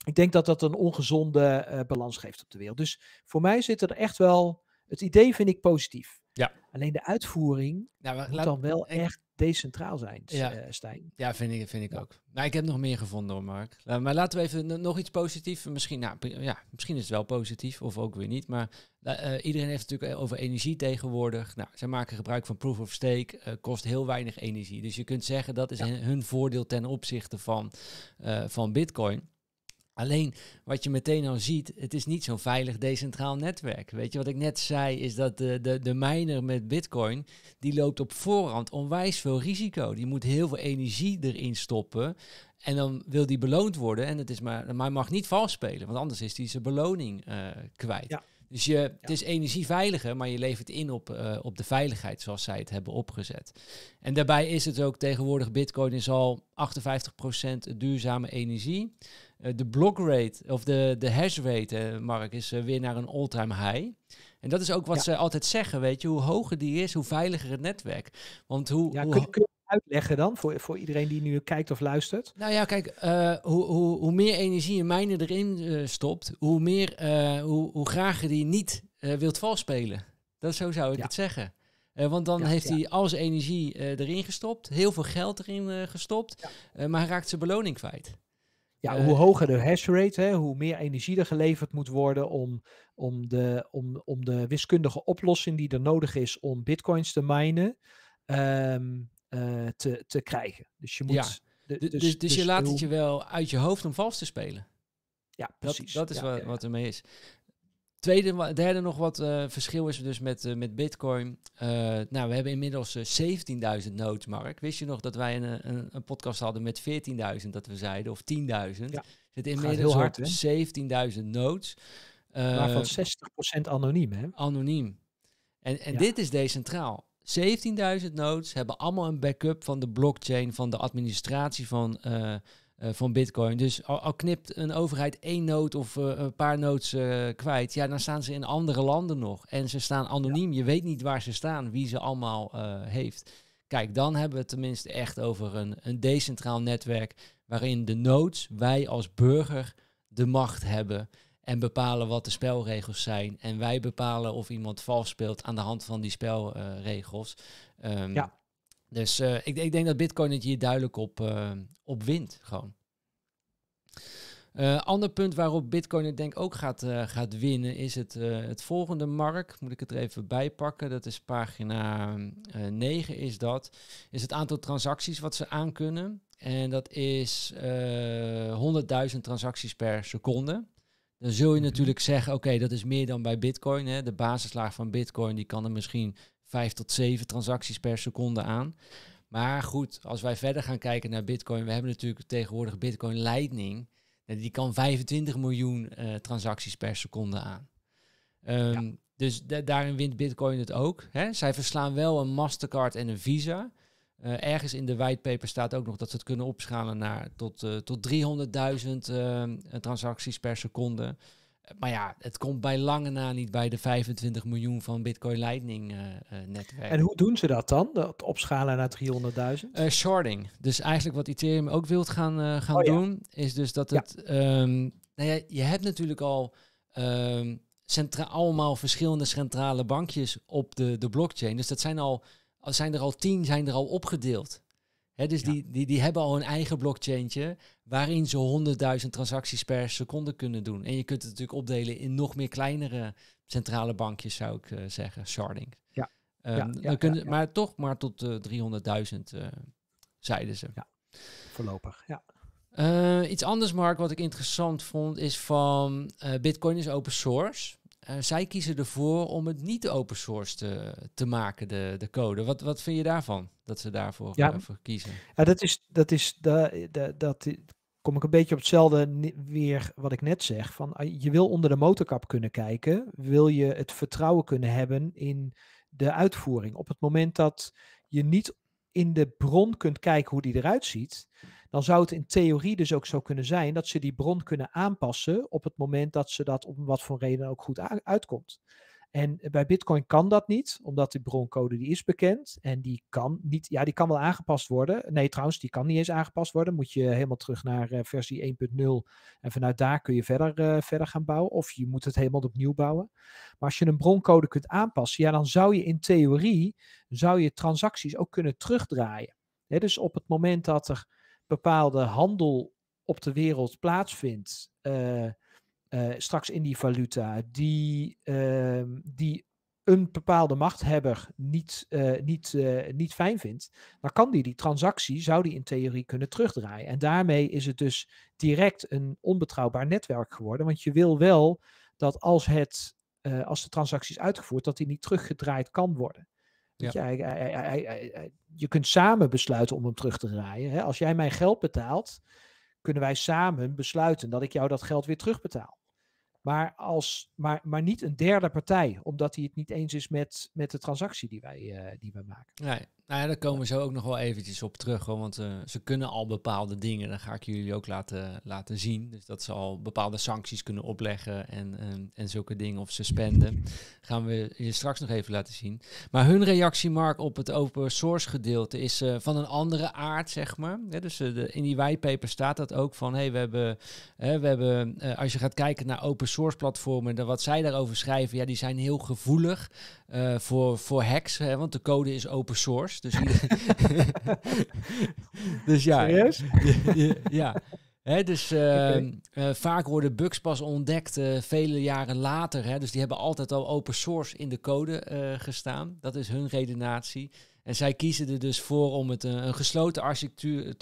ik denk dat dat een ongezonde eh, balans geeft op de wereld. Dus voor mij zit er echt wel, het idee vind ik positief. Ja. Alleen de uitvoering nou, laat, dan wel echt decentraal zijn, ja. Eh, Stijn. Ja, vind ik, vind ik ook. Nou, ik heb nog meer gevonden hoor, Mark. Eh, maar laten we even nog iets positiefs. Misschien, nou, ja, misschien is het wel positief of ook weer niet. Maar eh, iedereen heeft natuurlijk over energie tegenwoordig. Nou, zij maken gebruik van proof of stake. kost heel weinig energie. Dus je kunt zeggen dat is hun voordeel ten opzichte van, van bitcoin. Alleen wat je meteen al ziet, het is niet zo'n veilig decentraal netwerk. Weet je wat ik net zei, is dat de, de, de miner met bitcoin, die loopt op voorhand onwijs veel risico. Die moet heel veel energie erin stoppen en dan wil die beloond worden. En het is maar, maar mag niet vals spelen, want anders is die zijn beloning eh, kwijt. Dus je, het is energieveiliger, maar je levert in op, eh, op de veiligheid zoals zij het hebben opgezet. En daarbij is het ook tegenwoordig, bitcoin is al 58% duurzame energie. Eh, de block rate of de, de hash rate, eh, Mark, is eh, weer naar een all-time high. En dat is ook wat ze altijd zeggen, weet je. Hoe hoger die is, hoe veiliger het netwerk. Want hoe... Ja, hoe... Kun, je, uitleggen dan voor, voor iedereen die nu kijkt of luistert? Nou ja, kijk, hoe, hoe, hoe meer energie je mijnen erin stopt, hoe, meer, hoe, hoe graag je die niet wilt valspelen. Dat, zo zou ik het zeggen. want dan heeft hij al zijn energie erin gestopt, heel veel geld erin gestopt, maar hij raakt zijn beloning kwijt. Ja, eh, hoe eh, hoger de hash rate, hè, hoe meer energie er geleverd moet worden om, om, de, om, om de wiskundige oplossing die er nodig is om bitcoins te minen, ehm, eh, te, te krijgen. Dus je moet. Ja. Dus, dus, dus, je dus laat het je wel uit je hoofd om vals te spelen. Ja, precies. Dat, dat is ja, wat, ja. wat ermee is. Tweede, derde nog wat eh, verschil is dus met, eh, met Bitcoin. Eh, nou, we hebben inmiddels 17.000 nodes, Mark. Wist je nog dat wij een, een, een podcast hadden met 14.000 dat we zeiden, of 10.000? Ja, zit inmiddels hard, 17.000 nodes. Waarvan 60% anoniem, hè? Anoniem. En, en dit is decentraal. 17.000 nodes hebben allemaal een backup van de blockchain, van de administratie van eh, van Bitcoin. Dus al, knipt een overheid één nood of eh, een paar noods eh, kwijt, ja, dan staan ze in andere landen nog. En ze staan anoniem. Je weet niet waar ze staan, wie ze allemaal heeft. Kijk, dan hebben we het tenminste echt over een, een decentraal netwerk waarin de nodes, wij als burger, de macht hebben en bepalen wat de spelregels zijn. En wij bepalen of iemand vals speelt aan de hand van die spelregels. Ehm, ja. Dus eh, ik, ik, denk dat Bitcoin het hier duidelijk op, uh, op wint. Gewoon. Uh, ander punt waarop Bitcoin het denk ik ook gaat, gaat winnen is het, het volgende markt. Moet ik het er even bij pakken? Dat is pagina 9 is dat. Is het aantal transacties wat ze aankunnen. En dat is 100.000 transacties per seconde. Dan zul je mhm. natuurlijk zeggen, oké, dat is meer dan bij Bitcoin. Hè. De basislaag van Bitcoin die kan er misschien vijf tot zeven transacties per seconde aan. Maar goed, als wij verder gaan kijken naar Bitcoin, we hebben natuurlijk tegenwoordig Bitcoin Lightning. Nou, die kan 25 miljoen eh, transacties per seconde aan. Ehm, dus daarin wint Bitcoin het ook. Hè? Zij verslaan wel een Mastercard en een Visa. Eh, ergens in de whitepaper staat ook nog dat ze het kunnen opschalen naar tot, eh, tot 300.000 ehm, transacties per seconde. Eh, maar ja, het komt bij lange na niet bij de 25 miljoen van Bitcoin Lightning uh, netwerk. En hoe doen ze dat dan, dat opschalen naar 300.000? Uh, shorting. Dus eigenlijk wat Ethereum ook wilt gaan, gaan oh doen, is dus dat het... Ja. Ehm, nou ja, je hebt natuurlijk al um, allemaal verschillende centrale bankjes op de, de blockchain. Dus dat zijn, al, zijn er al tien, zijn er al opgedeeld dus die, die, die hebben al een eigen blockchaintje waarin ze 100.000 transacties per seconde kunnen doen. En je kunt het natuurlijk opdelen in nog meer kleinere centrale bankjes, zou ik eh, zeggen, sharding. Ja. Um, ja, kunnen, Maar toch maar tot uh, eh, 300.000, eh, zeiden ze. Ja, voorlopig, ja. iets anders, Mark, wat ik interessant vond, is van Bitcoin is open source. Eh, zij kiezen ervoor om het niet open source te, te maken, de, de code. Wat, wat vind je daarvan, dat ze daarvoor voor kiezen? Ja, dat is, dat is de, dat eh, kom ik een beetje op hetzelfde weer wat ik net zeg. Van, ah, je wil onder de motorkap kunnen kijken, wil je het vertrouwen kunnen hebben in de uitvoering. Op het moment dat je niet in de bron kunt kijken hoe die eruit ziet, dan zou het in theorie dus ook zo kunnen zijn dat ze die bron kunnen aanpassen op het moment dat ze dat om wat voor reden ook goed uitkomt. En bij Bitcoin kan dat niet, omdat die broncode die is bekend en die kan niet, ja, die kan wel aangepast worden. Nee, trouwens, die kan niet eens aangepast worden. Moet je helemaal terug naar eh, versie 1.0 en vanuit daar kun je verder, eh, verder gaan bouwen of je moet het helemaal opnieuw bouwen. Maar als je een broncode kunt aanpassen, ja, dan zou je in theorie, zou je transacties ook kunnen terugdraaien. dus op het moment dat er bepaalde handel op de wereld plaatsvindt, eh, eh, straks in die valuta, die, ehm, die een bepaalde machthebber niet, eh, niet, niet fijn vindt, dan kan die die transactie, zou die in theorie kunnen terugdraaien. En daarmee is het dus direct een onbetrouwbaar netwerk geworden, want je wil wel dat als, het, als de transactie is uitgevoerd, dat die niet teruggedraaid kan worden. Ja. je kunt samen besluiten om hem terug te draaien. Hè? Als jij mijn geld betaalt, kunnen wij samen besluiten dat ik jou dat geld weer terugbetaal. Maar, als, maar, maar niet een derde partij, omdat hij het niet eens is met, met de transactie die wij, eh, die wij maken. Nee, nou ja, daar komen we zo ook nog wel eventjes op terug. want eh, ze kunnen al bepaalde dingen. Dan ga ik jullie ook laten, laten zien. Dus dat ze al bepaalde sancties kunnen opleggen en, en, zulke dingen of suspenden. Gaan we je straks nog even laten zien. Maar hun reactie, Mark, op het open source gedeelte is eh, van een andere aard, zeg maar. dus eh, in die whitepaper staat dat ook van: hey, we hebben, we hebben als je gaat kijken naar open source platformen, dan wat zij daarover schrijven, ja, die zijn heel gevoelig voor, voor hacks. Hè, want de code is open source. Dus, dus, ja. Serieus? ja. He, dus ehm, eh, vaak worden bugs pas ontdekt eh, vele jaren later. Hè, dus die hebben altijd al open source in de code eh, gestaan. Dat is hun redenatie. En zij kiezen er dus voor om het een gesloten architectuur,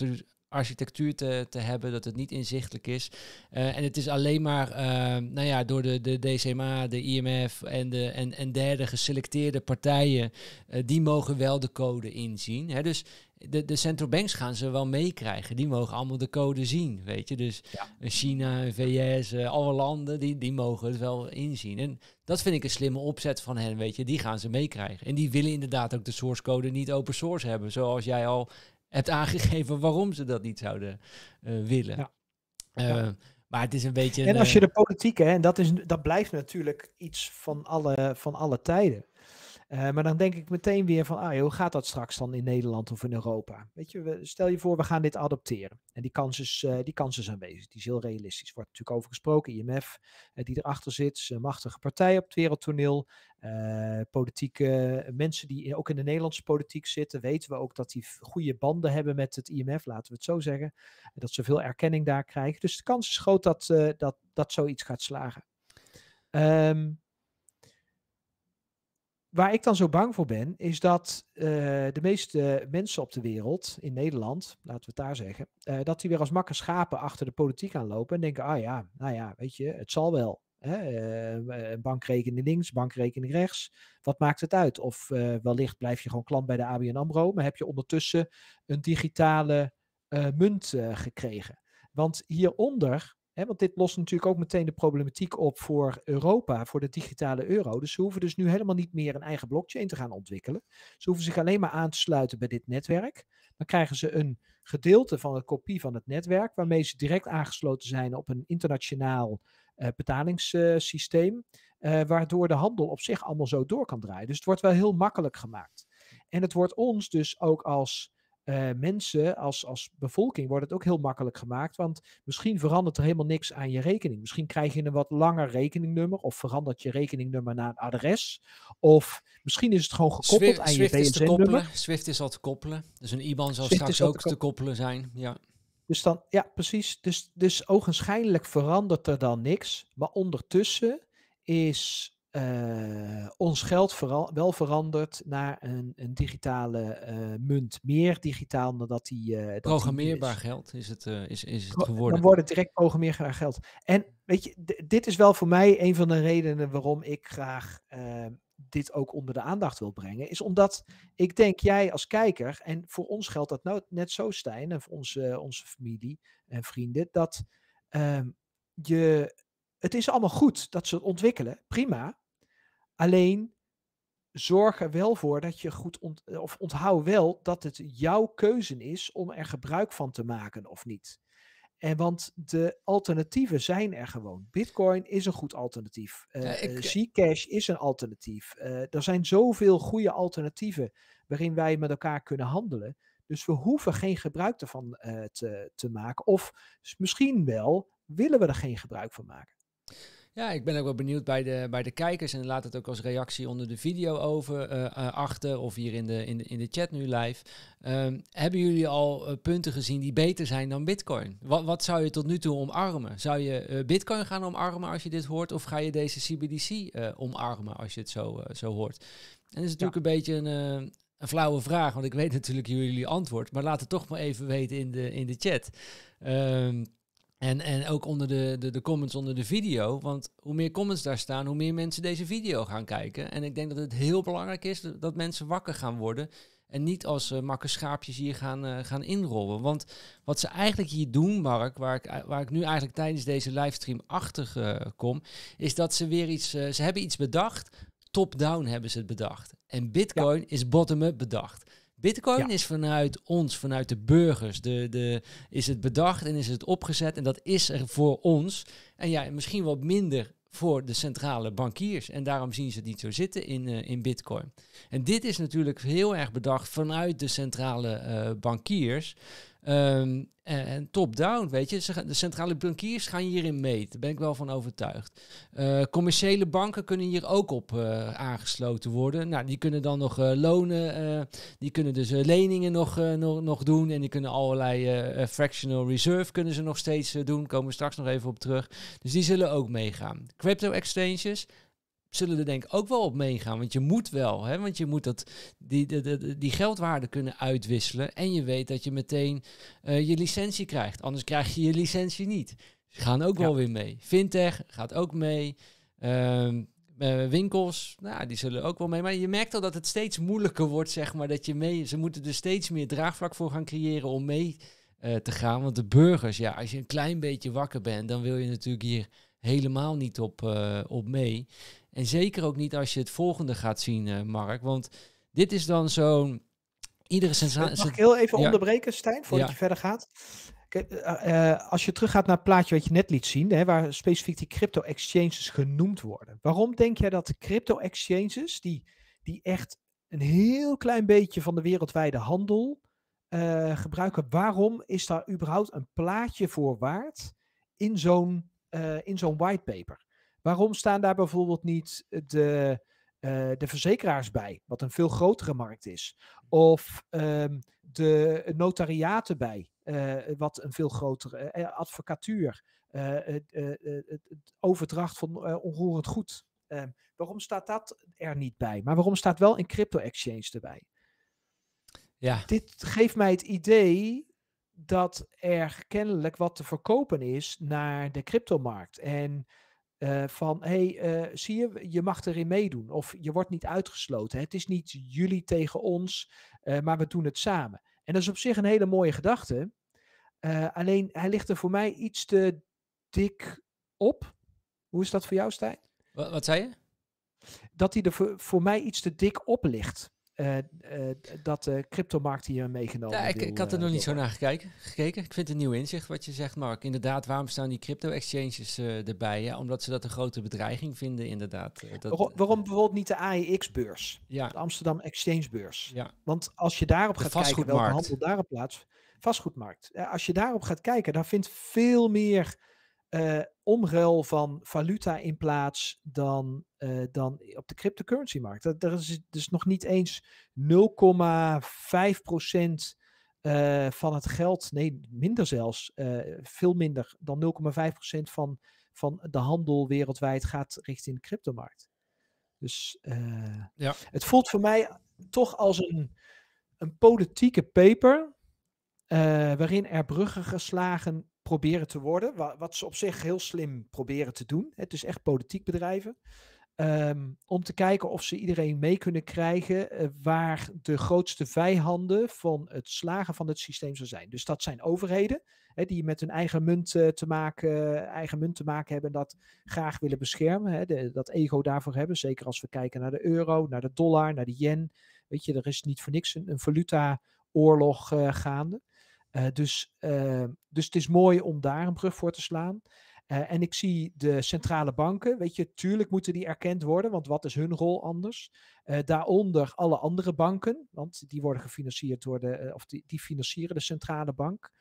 architectuur te, te hebben, dat het niet inzichtelijk is. Eh, en het is alleen maar eh, nou ja, door de, de DCMA, de IMF en, de, en, en derde geselecteerde partijen, eh, die mogen wel de code inzien. Hè? Dus de, de central banks gaan ze wel meekrijgen. Die mogen allemaal de code zien, weet je. Dus China, VS, alle landen, die, die mogen het wel inzien. En dat vind ik een slimme opzet van hen, weet je. Die gaan ze meekrijgen. En die willen inderdaad ook de source code niet open source hebben. Zoals jij al het aangegeven waarom ze dat niet zouden eh, willen. Eh, ja. Maar het is een beetje. En als je eh, de politiek, hè, en dat, is, dat blijft natuurlijk iets van alle, van alle tijden. Eh, maar dan denk ik meteen weer van, ah, hoe gaat dat straks dan in Nederland of in Europa? Weet je, stel je voor, we gaan dit adopteren. En die kans is, eh, die kans is aanwezig. Die is heel realistisch. Er wordt natuurlijk over gesproken. IMF, uh, eh, die erachter zit, is een machtige partij op het wereldtoneel. politieke mensen die ook in de Nederlandse politiek zitten, weten we ook dat die goede banden hebben met het IMF, laten we het zo zeggen. en Dat ze veel erkenning daar krijgen. Dus de kans is groot dat, dat, dat zoiets gaat slagen. Um, waar ik dan zo bang voor ben, is dat eh, de meeste mensen op de wereld, in Nederland, laten we het daar zeggen, eh, dat die weer als makke schapen achter de politiek aanlopen en denken, ah ja, nou ja, weet je, het zal wel. Hè? Eh, bankrekening links, bankrekening rechts, wat maakt het uit? Of wellicht blijf je gewoon klant bij de ABN AMRO, maar heb je ondertussen een digitale munt gekregen. Want hieronder want dit lost natuurlijk ook meteen de problematiek op voor Europa, voor de digitale euro. Dus ze hoeven dus nu helemaal niet meer een eigen blockchain te gaan ontwikkelen. Ze hoeven zich alleen maar aan te sluiten bij dit netwerk. Dan krijgen ze een gedeelte van een kopie van het netwerk, waarmee ze direct aangesloten zijn op een internationaal eh, betalingssysteem, eh, waardoor de handel op zich allemaal zo door kan draaien. Dus het wordt wel heel makkelijk gemaakt. En het wordt ons dus ook als eh, mensen als, als bevolking wordt het ook heel makkelijk gemaakt. Want misschien verandert er helemaal niks aan je rekening. Misschien krijg je een wat langer rekeningnummer. Of verandert je rekeningnummer naar een adres. Of misschien is het gewoon gekoppeld Swift, aan Swift je nummer Swift is al te koppelen. Dus een IBAN zal straks ook te koppelen. te koppelen zijn. Ja. Dus dan, ja, precies. Dus, dus ogenschijnlijk verandert er dan niks. Maar ondertussen is eh, ons geld wel verandert naar een, een digitale eh, munt. Meer digitaal dan dat die. Eh, dat programmeerbaar is. geld is het, is, is het geworden. Dan wordt het direct programmeerbaar geld. En weet je, dit is wel voor mij een van de redenen waarom ik graag dit ook onder de aandacht wil brengen, is omdat ik denk, jij als kijker, en voor ons geldt dat nou net zo, Stijn, en voor onze, onze familie en vrienden, dat ehm, je, het is allemaal goed dat ze het ontwikkelen, prima. Alleen zorg er wel voor dat je goed eh, of onthoud wel dat het jouw keuze is om er gebruik van te maken of niet. En want de alternatieven zijn er gewoon. Bitcoin is een goed alternatief. Uh, ja, eh, Zcash is een alternatief. Uh, er zijn zoveel goede alternatieven waarin wij met elkaar kunnen handelen. Dus we hoeven geen gebruik ervan te, te maken. Of misschien wel willen we er geen gebruik van maken. Ja, ik ben ook wel benieuwd bij de, bij de kijkers. En laat het ook als reactie onder de video over eh, eh, achter. Of hier in de, in de, in de chat nu live. Ehm, hebben jullie al eh, punten gezien die beter zijn dan bitcoin? Wat, wat zou je tot nu toe omarmen? Zou je bitcoin gaan omarmen als je dit hoort? Of ga je deze CBDC omarmen als je het zo, zo hoort? En dat is natuurlijk een beetje een, een flauwe vraag. Want ik weet natuurlijk jullie antwoord. Maar laat het toch maar even weten in de, in de chat. Ehm, en, en ook onder de, de, de, comments onder de video. Want hoe meer comments daar staan, hoe meer mensen deze video gaan kijken. En ik denk dat het heel belangrijk is dat, mensen wakker gaan worden. En niet als uh, makke schaapjes hier gaan, eh, gaan inrollen. Want wat ze eigenlijk hier doen, Mark, waar ik, waar ik nu eigenlijk tijdens deze livestream achter eh, kom, is dat ze weer iets. ze hebben iets bedacht. Top-down hebben ze het bedacht. En Bitcoin is bottom-up bedacht. Bitcoin is vanuit ons, vanuit de burgers, de, de, is het bedacht en is het opgezet en dat is er voor ons. En ja, misschien wat minder voor de centrale bankiers. En daarom zien ze het niet zo zitten in, eh, in Bitcoin. En dit is natuurlijk heel erg bedacht vanuit de centrale eh, bankiers. Ehm, en top-down, weet je. De centrale bankiers gaan hierin mee. Daar ben ik wel van overtuigd. Uh, commerciële banken kunnen hier ook op eh, aangesloten worden. Nou, die kunnen dan nog uh, lonen. die kunnen dus leningen nog, nog, nog, doen. En die kunnen allerlei fractional reserve kunnen ze nog steeds doen. Komen we straks nog even op terug. Dus die zullen ook meegaan. Crypto exchanges, zullen er denk ik ook wel op meegaan. Want je moet wel, hè? want je moet dat, die, de, die geldwaarde kunnen uitwisselen. En je weet dat je meteen eh, je licentie krijgt. Anders krijg je je licentie niet. Ze gaan ook wel weer mee. Fintech gaat ook mee. Ehm, eh, winkels, nou, die zullen ook wel mee. Maar je merkt al dat het steeds moeilijker wordt, zeg maar. Dat je mee, ze moeten er steeds meer draagvlak voor gaan creëren om mee eh, te gaan. Want de burgers, ja, als je een klein beetje wakker bent, dan wil je natuurlijk hier helemaal niet op, op mee. En zeker ook niet als je het volgende gaat zien, eh, Mark. Want dit is dan zo'n. Iedere sensatie. Mag ik heel even onderbreken, Stijn, voordat je verder gaat? Eh, eh, als je teruggaat naar het plaatje wat je net liet zien, hè, waar specifiek die crypto-exchanges genoemd worden. Waarom denk jij dat de crypto-exchanges, die, die echt een heel klein beetje van de wereldwijde handel gebruiken, waarom is daar überhaupt een plaatje voor waard in zo'n uh, in zo'n whitepaper? Waarom staan daar bijvoorbeeld niet de, eh, de verzekeraars bij, wat een veel grotere markt is? Of ehm, de notariaten bij, eh, wat een veel grotere uh, advocatuur, overdracht van onroerend goed. Ehm, waarom staat dat er niet bij? Maar waarom staat wel een crypto-exchange erbij? Ja. Dit geeft mij het idee dat er kennelijk wat te verkopen is naar de cryptomarkt. En eh, van hey, eh, zie je, je mag erin meedoen of je wordt niet uitgesloten. Het is niet jullie tegen ons, eh, maar we doen het samen. En dat is op zich een hele mooie gedachte. alleen hij ligt er voor mij iets te dik op. Hoe is dat voor jou, Stijn? Wat, wat zei je? Dat hij er voor, voor mij iets te dik op ligt. Eh, eh, dat de cryptomarkt hier meegenomen Ja, ik, ik had er eh, nog niet zo naar gekeken, gekeken. Ik vind het een nieuw inzicht wat je zegt, Mark. Inderdaad, waarom staan die crypto-exchanges erbij? Ja? Omdat ze dat een grote bedreiging vinden, inderdaad. Dat... Waarom, bijvoorbeeld niet de AEX-beurs? De Amsterdam Exchange-beurs. Ja. Want als je daarop gaat kijken welke handel daarop plaatsvindt, vastgoedmarkt. Als je daarop gaat kijken, dan vindt veel meer uh, omruil van valuta in plaats dan, eh, dan op de cryptocurrency markt. Dat, is dus nog niet eens 0,5% uh, eh, van het geld, nee, minder zelfs, veel minder dan 0,5% van, van de handel wereldwijd gaat richting de cryptomarkt. Dus ja. het voelt voor mij toch als een, een politieke paper waarin er bruggen geslagen proberen te worden. Wat ze op zich heel slim proberen te doen. Het is echt politiek bedrijven. Ehm, om te kijken of ze iedereen mee kunnen krijgen eh, waar de grootste vijanden van het slagen van het systeem zou zijn. Dus dat zijn overheden hè, die met hun eigen munt, eh, te maken, eigen munt te maken hebben en dat graag willen beschermen. Hè, dat ego daarvoor hebben, zeker als we kijken naar de euro, naar de dollar, naar de yen. Weet je, er is niet voor niks een, een valutaoorlog eh, gaande. Eh, dus, eh, dus het is mooi om daar een brug voor te slaan. Eh, en ik zie de centrale banken, weet je, tuurlijk moeten die erkend worden, want wat is hun rol anders? daaronder alle andere banken, want die worden gefinancierd door de, of die, financieren de centrale bank.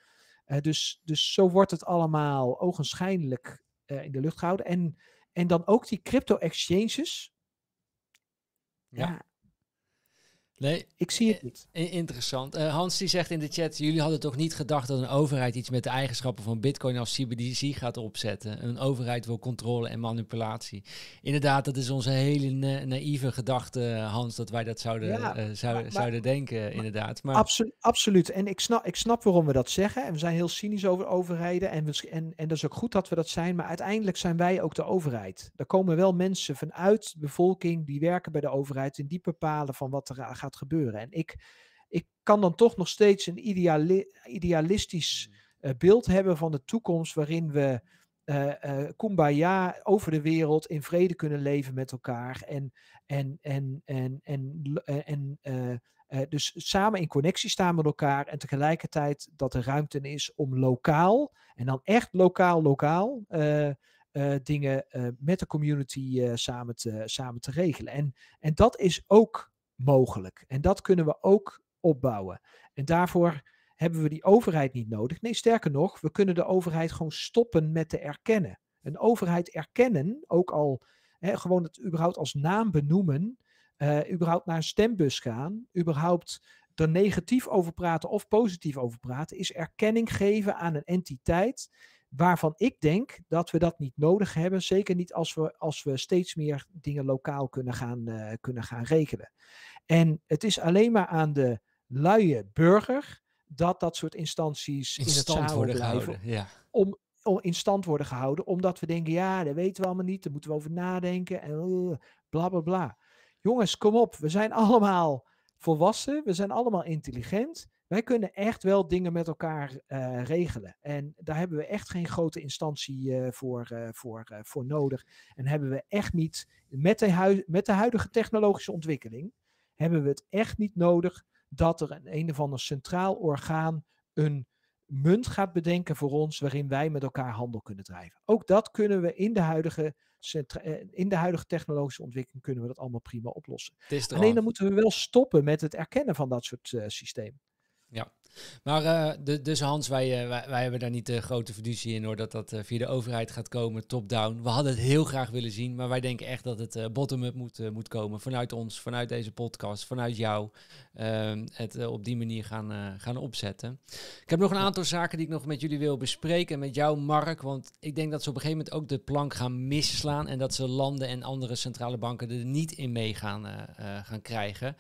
dus, dus zo wordt het allemaal ogenschijnlijk in de lucht gehouden. En, en dan ook die crypto-exchanges. ja. Nee, ik zie het eh, niet. Interessant. Eh, Hans die zegt in de chat: jullie hadden toch niet gedacht dat een overheid iets met de eigenschappen van Bitcoin als CBDC gaat opzetten? Een overheid wil controle en manipulatie. Inderdaad, dat is onze hele naïeve gedachte, Hans, dat wij dat zouden, eh, zouden denken, inderdaad. Maar... absoluut. En ik snap, ik snap waarom we dat zeggen. En we zijn heel cynisch over overheden. En, en, dat is ook goed dat we dat zijn. Maar uiteindelijk zijn wij ook de overheid. Er komen wel mensen vanuit de bevolking die werken bij de overheid. En die bepalen van wat er gaat gebeuren. En ik, ik kan dan toch nog steeds een idealistisch hmm. eh, beeld hebben van de toekomst waarin we uh, uh, kumbaya over de wereld in vrede kunnen leven met elkaar. En, en, en, en, en, en dus samen in connectie staan met elkaar en tegelijkertijd dat er ruimte is om lokaal, en dan echt lokaal, lokaal, dingen met de community samen, te, samen te regelen. En, en dat is ook mogelijk. En dat kunnen we ook opbouwen. En daarvoor hebben we die overheid niet nodig. Nee, sterker nog, we kunnen de overheid gewoon stoppen met te erkennen. Een overheid erkennen, ook al hè, gewoon het überhaupt als naam benoemen, eh, überhaupt naar een stembus gaan, überhaupt er negatief over praten of positief over praten, is erkenning geven aan een entiteit waarvan ik denk dat we dat niet nodig hebben. Zeker niet als we, als we steeds meer dingen lokaal kunnen gaan, uh, kunnen gaan regelen. En het is alleen maar aan de luie burger dat dat soort instanties in, stand worden gehouden. Ja. Om, om, in stand worden gehouden, omdat we denken, ja, dat weten we allemaal niet, daar moeten we over nadenken en blablabla. Eh, bla bla bla. Jongens, kom op, we zijn allemaal volwassen, we zijn allemaal intelligent. Wij kunnen echt wel dingen met elkaar eh, regelen. En daar hebben we echt geen grote instantie eh, voor, eh, voor, nodig. En hebben we echt niet, met de, met de huidige technologische ontwikkeling, hebben we het echt niet nodig dat er een, een of ander centraal orgaan een munt gaat bedenken voor ons waarin wij met elkaar handel kunnen drijven. Ook dat kunnen we in de huidige, in de huidige technologische ontwikkeling kunnen we dat allemaal prima oplossen. Alleen dan moeten we wel stoppen met het erkennen van dat soort systemen. Ja, maar eh, dus Hans, eh, wij, wij, hebben daar niet de grote fiducie in hoor, dat dat eh, via de overheid gaat komen, top-down. We hadden het heel graag willen zien, maar wij denken echt dat het bottom-up moet, moet komen. Vanuit ons, vanuit deze podcast, vanuit jou. Ehm, het op die manier gaan, gaan opzetten. Ik heb nog een aantal zaken die ik nog met jullie wil bespreken. En met jou, Mark, want ik denk dat ze op een gegeven moment ook de plank gaan misslaan. En dat ze landen en andere centrale banken er niet in mee gaan, gaan krijgen.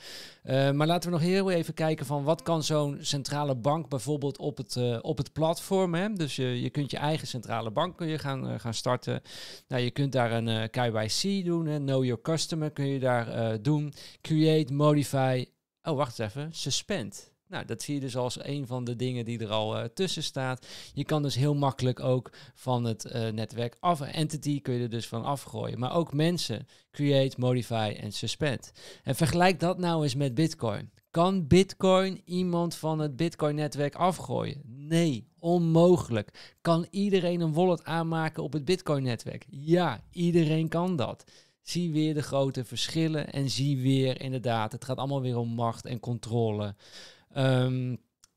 maar laten we nog heel even kijken van wat kan zo'n centrale bank bijvoorbeeld op het, eh, op het platform. Hè? Dus je, je kunt je eigen centrale bank kun je gaan, eh, gaan starten. Nou, je kunt daar een eh, KYC doen. Hè? Know Your Customer kun je daar doen. Create, modify. Oh, wacht even. Suspend. Nou, dat zie je dus als een van de dingen die er al eh, tussen staat. Je kan dus heel makkelijk ook van het eh, netwerk af. Entity kun je er dus van afgooien. Maar ook mensen. Create, modify en suspend. En vergelijk dat nou eens met Bitcoin. Kan Bitcoin iemand van het Bitcoin-netwerk afgooien? Nee, onmogelijk. Kan iedereen een wallet aanmaken op het Bitcoin-netwerk? Ja, iedereen kan dat. Zie weer de grote verschillen en zie weer inderdaad, het gaat allemaal weer om macht en controle. Ehm,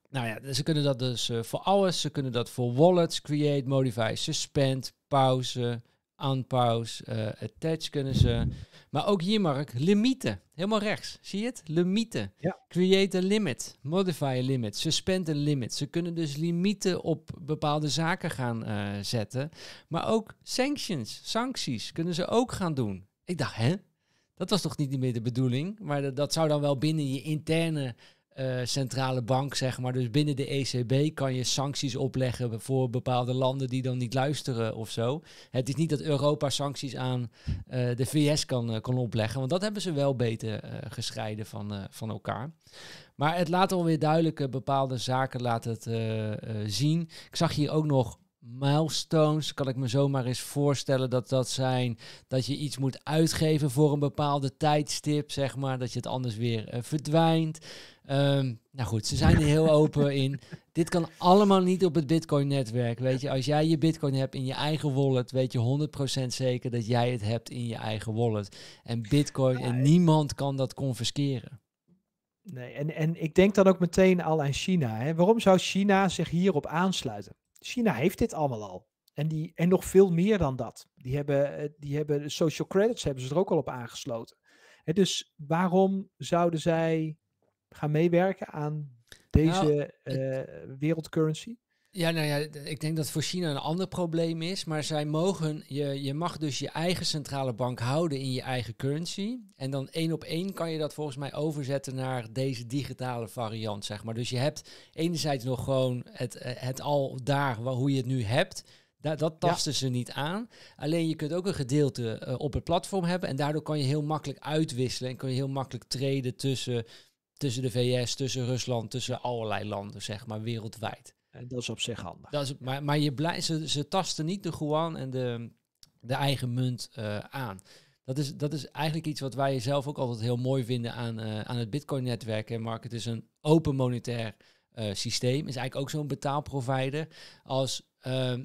nou ja, ze kunnen dat dus eh, voor alles. Ze kunnen dat voor wallets, create, modify, suspend, pauze, unpause, eh, attach kunnen ze. Maar ook hier, Mark, limieten. Helemaal rechts. Zie je het? Limieten. Ja. Create a limit, modify a limit, suspend a limit. Ze kunnen dus limieten op bepaalde zaken gaan eh, zetten. Maar ook sanctions, sancties kunnen ze ook gaan doen. Ik dacht, hè? Dat was toch niet meer de bedoeling? Maar dat zou dan wel binnen je interne eh, centrale bank, zeg maar. Dus binnen de ECB kan je sancties opleggen voor bepaalde landen die dan niet luisteren of zo. Het is niet dat Europa sancties aan eh, de VS kan, eh, kan opleggen, want dat hebben ze wel beter gescheiden van, van elkaar. Maar het laat alweer duidelijk bepaalde zaken laat het, zien. Ik zag hier ook nog milestones, kan ik me zomaar eens voorstellen dat dat zijn dat je iets moet uitgeven voor een bepaalde tijdstip, zeg maar, dat je het anders weer eh, verdwijnt. Ehm, nou goed, ze zijn er heel open in. Dit kan allemaal niet op het Bitcoin-netwerk. Weet je, als jij je Bitcoin hebt in je eigen wallet, weet je 100% zeker dat jij het hebt in je eigen wallet. En Bitcoin, en niemand kan dat confisceren. Nee, en, en ik denk dan ook meteen al aan China. Hè. Waarom zou China zich hierop aansluiten? China heeft dit allemaal al. En, die, en nog veel meer dan dat. Die hebben, eh, die hebben social credits hebben ze er ook al op aangesloten. dus waarom zouden zij gaan meewerken aan nou, deze nou, wereldcurrency? Ja, nou ja, ik denk dat voor China een ander probleem is. Maar zij mogen, je, je mag dus je eigen centrale bank houden in je eigen currency. En dan één op één kan je dat volgens mij overzetten naar deze digitale variant, zeg maar. Dus je hebt enerzijds nog gewoon het, eh, het al daar waar, hoe je het nu hebt. dat tasten ze niet aan. Alleen je kunt ook een gedeelte eh, op het platform hebben. En daardoor kan je heel makkelijk uitwisselen. En kun je heel makkelijk treden tussen, tussen de VS, tussen Rusland, tussen allerlei landen, zeg maar, wereldwijd. En eh, dat is op zich handig. Dat is, maar, maar je blij, ze, ze tasten niet de guan en de, de eigen munt eh, aan. Dat is, dat is eigenlijk iets wat wij zelf ook altijd heel mooi vinden aan, eh, aan het Bitcoin-netwerk. En Mark, het is een open monetair systeem. Is eigenlijk ook zo'n betaalprovider. Als,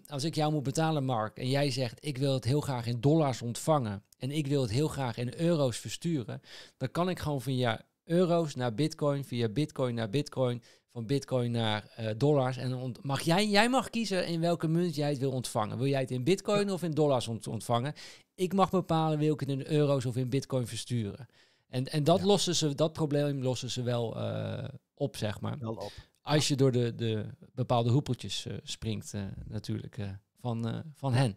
als ik jou moet betalen, Mark, en jij zegt: Ik wil het heel graag in dollars ontvangen. En ik wil het heel graag in euro's versturen. Dan kan ik gewoon via euro's naar Bitcoin, via Bitcoin naar Bitcoin bitcoin naar eh, dollars. En mag jij, jij mag kiezen in welke munt jij het wil ontvangen. Wil jij het in bitcoin of in dollars ont ontvangen? Ik mag bepalen wil ik het in euro's of in bitcoin versturen. En, en dat, lossen ze, dat probleem lossen ze wel eh, op, zeg maar. op. Als je door de, de bepaalde hoepeltjes eh, springt, natuurlijk, van, van hen.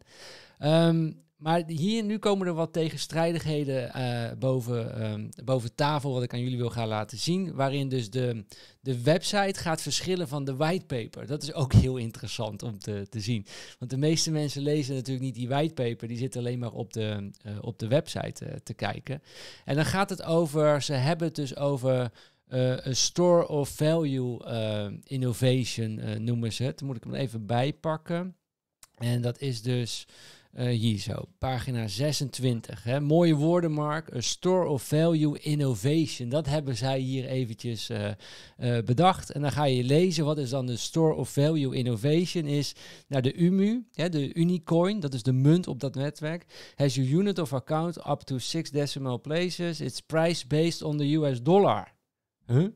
Ehm, maar hier nu komen er wat tegenstrijdigheden eh, boven, ehm, boven tafel, wat ik aan jullie wil gaan laten zien. Waarin dus de, de website gaat verschillen van de whitepaper. Dat is ook heel interessant om te, te zien. Want de meeste mensen lezen natuurlijk niet die whitepaper, die zitten alleen maar op de, eh, op de website eh, te kijken. En dan gaat het over, ze hebben het dus over een store of value innovation noemen ze het. Dan moet ik hem even bijpakken. En dat is dus. Uh, hier zo, pagina 26. Hè. Mooie woorden, Mark. A store of value innovation. Dat hebben zij hier eventjes eh, eh, bedacht. En dan ga je lezen, wat is dan de store of value innovation? Is naar nou, de UMU, hè, de Unicoin, dat is de munt op dat netwerk. Has your unit of account up to six decimal places. It's price based on the US dollar. Huh?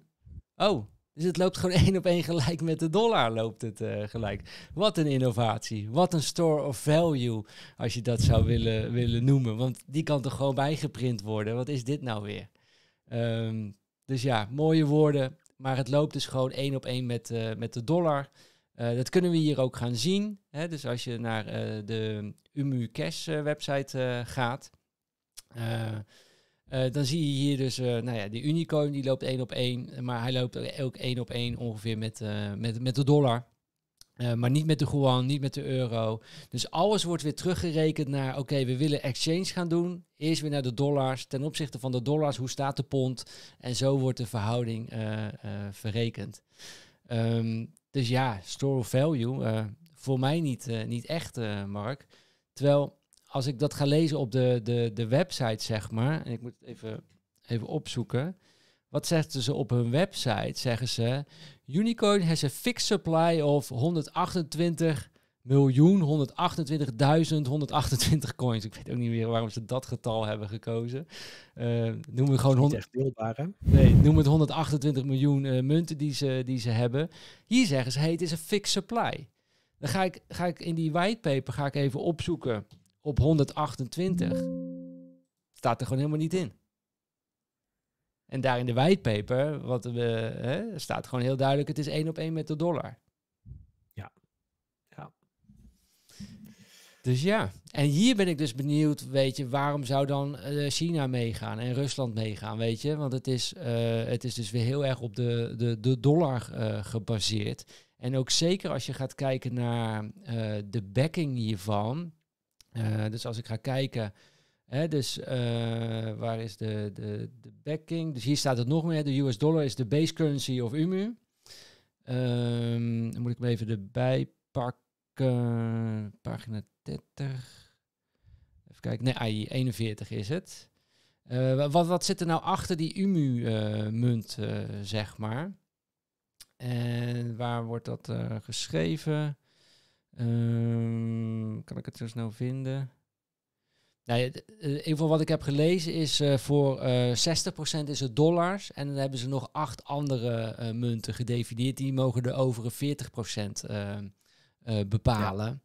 Oh, dus het loopt gewoon één op één gelijk met de dollar loopt het eh, gelijk. Wat een innovatie. Wat een store of value als je dat zou willen, willen noemen. Want die kan toch gewoon bijgeprint worden. Wat is dit nou weer? Ehm, dus ja, mooie woorden. Maar het loopt dus gewoon één op één met, eh, met de dollar. Eh, dat kunnen we hier ook gaan zien. Hè? Dus als je naar de UMU Cash website gaat... Eh, dan zie je hier dus, uh, nou ja, die unicorn die loopt één op één. Maar hij loopt ook één op één ongeveer met, eh, met, met de dollar. maar niet met de yuan, niet met de euro. Dus alles wordt weer teruggerekend naar, oké, we willen exchange gaan doen. Eerst weer naar de dollars. Ten opzichte van de dollars, hoe staat de pond? En zo wordt de verhouding verrekend. Ehm, dus ja, store of value, voor mij niet, niet echt, Mark. Terwijl als ik dat ga lezen op de, de, de website, zeg maar, en ik moet het even, even opzoeken. Wat zetten ze op hun website? Zeggen ze: Unicorn has a fixed supply of 128 miljoen 128.128 coins. Ik weet ook niet meer waarom ze dat getal hebben gekozen. Eh, noem we gewoon 100. Deelbaar, nee, noem het 128 miljoen eh, munten die ze, die ze hebben. Hier zeggen ze: hey, het is een fixed supply. Dan ga ik, ga ik in die whitepaper ga ik even opzoeken op 128 staat er gewoon helemaal niet in. En daar in de whitepaper wat we, hè, staat gewoon heel duidelijk: het is één op één met de dollar. Ja. ja. Dus ja, en hier ben ik dus benieuwd, weet je, waarom zou dan eh, China meegaan en Rusland meegaan, weet je? Want het is, eh, het is dus weer heel erg op de, de, de dollar eh, gebaseerd. En ook zeker als je gaat kijken naar de backing hiervan, eh, dus als ik ga kijken, hè, dus eh, waar is de, de, de backing? Dus hier staat het nog meer, de US dollar is de base currency of UMU. Ehm, dan moet ik hem even erbij pakken. Pagina 30. Even kijken, nee, AI 41 is het. Eh, wat, wat zit er nou achter die UMU-munt, zeg maar? En waar wordt dat geschreven? Ehm, kan ik het zo snel vinden? Nou, eh, in ieder geval wat ik heb gelezen is eh, voor uh, eh, 60% is het dollars. En dan hebben ze nog acht andere munten gedefinieerd. Die mogen de overige 40% bepalen.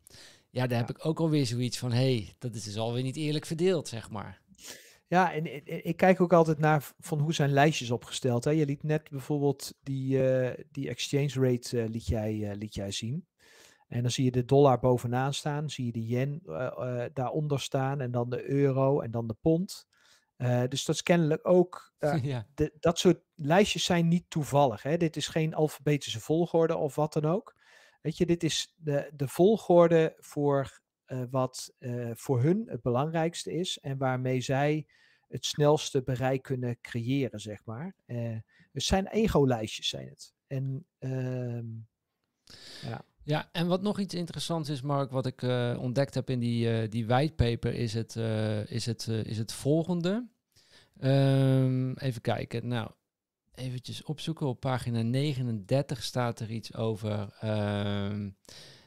Ja, daar heb ik ook alweer zoiets van... hé, hey, dat is dus alweer niet eerlijk verdeeld, zeg maar. Ja, en, ik kijk ook altijd naar van hoe zijn lijstjes opgesteld. Hè? Je liet net bijvoorbeeld die, die exchange rate liet jij, liet jij zien. En dan zie je de dollar bovenaan staan, zie je de yen eh, eh, daaronder staan en dan de euro en dan de pond. Eh, dus dat is kennelijk ook. De, dat soort lijstjes zijn niet toevallig. Hè? Dit is geen alfabetische volgorde of wat dan ook. Weet je, dit is de, de volgorde voor wat voor hun het belangrijkste is en waarmee zij het snelste bereik kunnen creëren, zeg maar. Het zijn ego-lijstjes zijn het. En ehm, ja. Ja, en wat nog iets interessants is, Mark, wat ik eh, ontdekt heb in die, uh, die whitepaper, is het, eh, is het, is het volgende. Ehm, even kijken. Nou, eventjes opzoeken. Op pagina 39 staat er iets over. Ehm,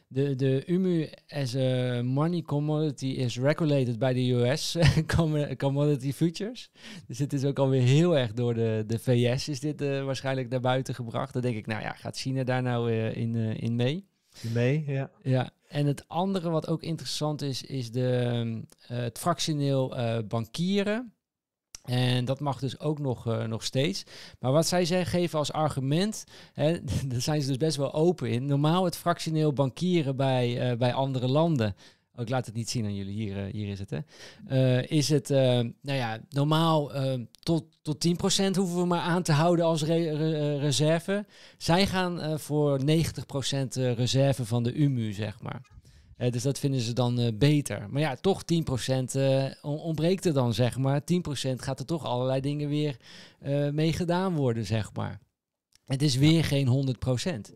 de, de UMU as a money commodity is regulated by the US commodity futures. Dus dit is ook alweer heel erg door de, de VS is dit waarschijnlijk naar buiten gebracht. Dan denk ik, nou ja, gaat China daar nou in, in mee? mee, ja. Ja, en het andere wat ook interessant is, is de, eh, het fractioneel eh, bankieren. En dat mag dus ook nog, eh, nog steeds. Maar wat zij zeggen, geven als argument, hè, daar zijn ze dus best wel open in. Normaal het fractioneel bankieren bij, bij andere landen Oh, ik laat het niet zien aan jullie. Hier, eh, hier is het. Hè. Eh, is het, eh, nou ja, normaal uh, tot, tot 10% hoeven we maar aan te houden als reserve. Zij gaan voor 90% reserve van de UMU, zeg maar. dus dat vinden ze dan beter. Maar ja, toch 10% ontbreekt er dan, zeg maar. 10% gaat er toch allerlei dingen weer mee gedaan worden, zeg maar. Het is weer geen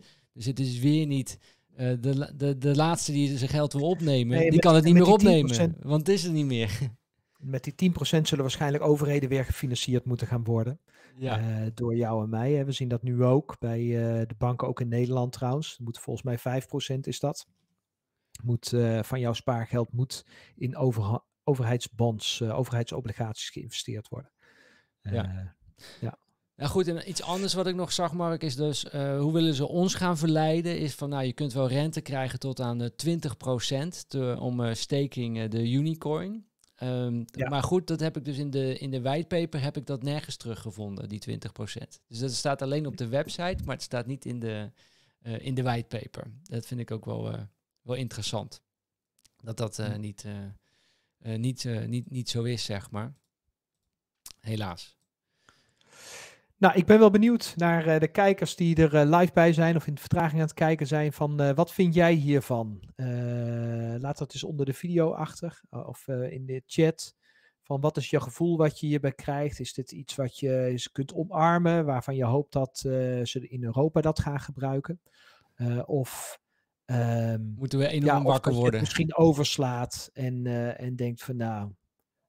100%. Dus het is weer niet eh, de, de, de laatste die zijn geld wil opnemen, die kan het niet meer opnemen. Want het is er niet meer. Met die 10% zullen waarschijnlijk overheden weer gefinancierd moeten gaan worden. Ja. Eh, door jou en mij. We zien dat nu ook bij eh, de banken, ook in Nederland trouwens. moet volgens mij 5% is dat. Moet, van jouw spaargeld moet in overheidsbonds, overheidsobligaties geïnvesteerd worden. ja. Nou goed, en iets anders wat ik nog zag, Mark, is dus eh, hoe willen ze ons gaan verleiden? Is van nou, je kunt wel rente krijgen tot aan de eh, 20% te, om uh, staking de unicorn. Ehm, maar goed, dat heb ik dus in de, in de whitepaper heb ik dat nergens teruggevonden, die 20%. Dus dat staat alleen op de website, maar het staat niet in de, in de whitepaper. Dat vind ik ook wel, wel interessant. Dat dat niet, niet, niet, niet zo is, zeg maar. Helaas. Nou, ik ben wel benieuwd naar eh, de kijkers die er eh, live bij zijn of in de vertraging aan het kijken zijn. Van eh, wat vind jij hiervan? laat dat eens dus onder de video achter of in de chat. Van wat is je gevoel wat je hierbij krijgt? Is dit iets wat je eens kunt omarmen, waarvan je hoopt dat ze in Europa dat gaan gebruiken? of ehm, moeten we enorm wakker worden? Misschien overslaat en, en denkt van nou,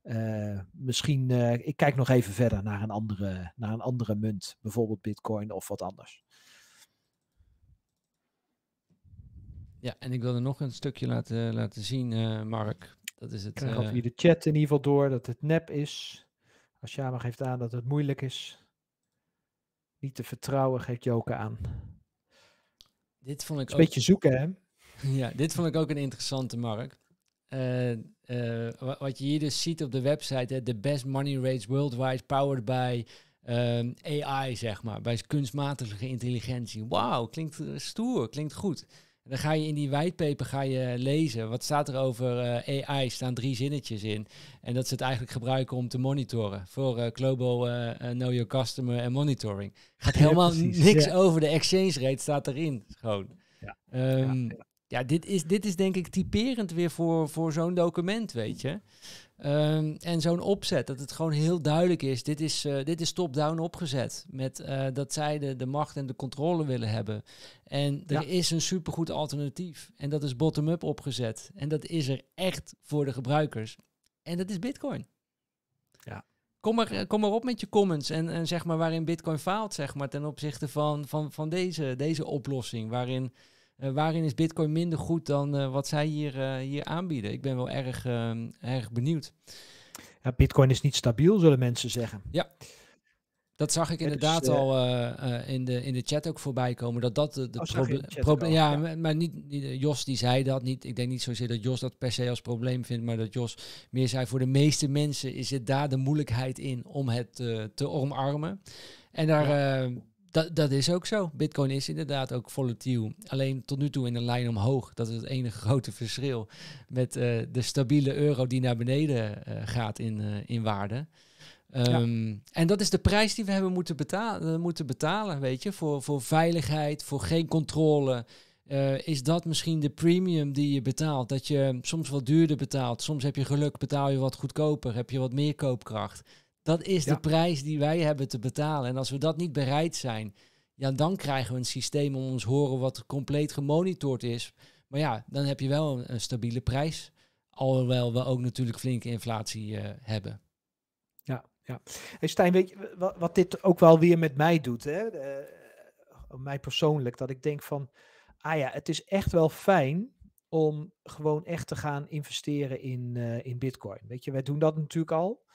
uh, misschien, eh, ik kijk nog even verder naar een, andere, naar een andere munt, bijvoorbeeld Bitcoin of wat anders. Ja, en ik wilde nog een stukje laten, laten zien, eh, Mark. Dat is het. Ik krijg via de chat in ieder geval door dat het nep is. Ashama geeft aan dat het moeilijk is. Niet te vertrouwen geeft Joke aan. Dit vond ik. een ook... beetje zoeken, hè? Ja, dit vond ik ook een interessante, Mark. Eh, eh, wat je hier dus ziet op de website, de best money rates worldwide powered by ehm, AI, zeg maar, bij kunstmatige intelligentie. Wauw, klinkt eh, stoer, klinkt goed. dan ga je in die whitepaper ga je lezen. Wat staat er over AI? Staan drie zinnetjes in. En dat ze het eigenlijk gebruiken om te monitoren. Voor Global Know Your Customer en monitoring. Gaat helemaal niks over. De exchange rate staat erin. Gewoon. Ja. Ehm, ja ja, dit is, dit is denk ik typerend weer voor, voor zo'n document, weet je. Ehm, en zo'n opzet, dat het gewoon heel duidelijk is. Dit is, eh, dit is top-down opgezet. Met eh, dat zij de, de macht en de controle willen hebben. En er is een supergoed alternatief. En dat is bottom-up opgezet. En dat is er echt voor de gebruikers. En dat is bitcoin. Ja. Kom maar eh, kom maar op met je comments en, en zeg maar waarin bitcoin faalt, zeg maar, ten opzichte van, van, van deze, deze oplossing. Waarin eh, waarin is Bitcoin minder goed dan eh, wat zij hier, eh, hier aanbieden? Ik ben wel erg, erg benieuwd. Ja, Bitcoin is niet stabiel, zullen mensen zeggen. Ja. Dat zag ik dus, inderdaad al in, de, in de chat ook voorbij komen. Dat dat de, de oh, probleem. ja, ja, maar niet, Jos die zei dat niet. Ik denk niet zozeer dat Jos dat per se als probleem vindt. Maar dat Jos meer zei: voor de meeste mensen is het daar de moeilijkheid in om het te omarmen. En daar dat, dat is ook zo. Bitcoin is inderdaad ook volatiel. Alleen tot nu toe in een lijn omhoog. Dat is het enige grote verschil met eh, de stabiele euro die naar beneden eh, gaat in, eh, in waarde. Ehm, en dat is de prijs die we hebben moeten betalen, moeten betalen weet je, voor, voor veiligheid, voor geen controle. is dat misschien de premium die je betaalt? Dat je soms wat duurder betaalt, soms heb je geluk, betaal je wat goedkoper, heb je wat meer koopkracht. Dat is de prijs die wij hebben te betalen. En als we dat niet bereid zijn, ja, dan krijgen we een systeem om ons horen wat compleet gemonitord is. Maar ja, dan heb je wel een, stabiele prijs. Alhoewel we ook natuurlijk flinke inflatie eh, hebben. Ja, ja. Hey Stijn, weet je wat, dit ook wel weer met mij doet? Hè? Eh, mij persoonlijk, dat ik denk van, ah ja, het is echt wel fijn om gewoon echt te gaan investeren in, eh, in Bitcoin. Weet je, wij doen dat natuurlijk al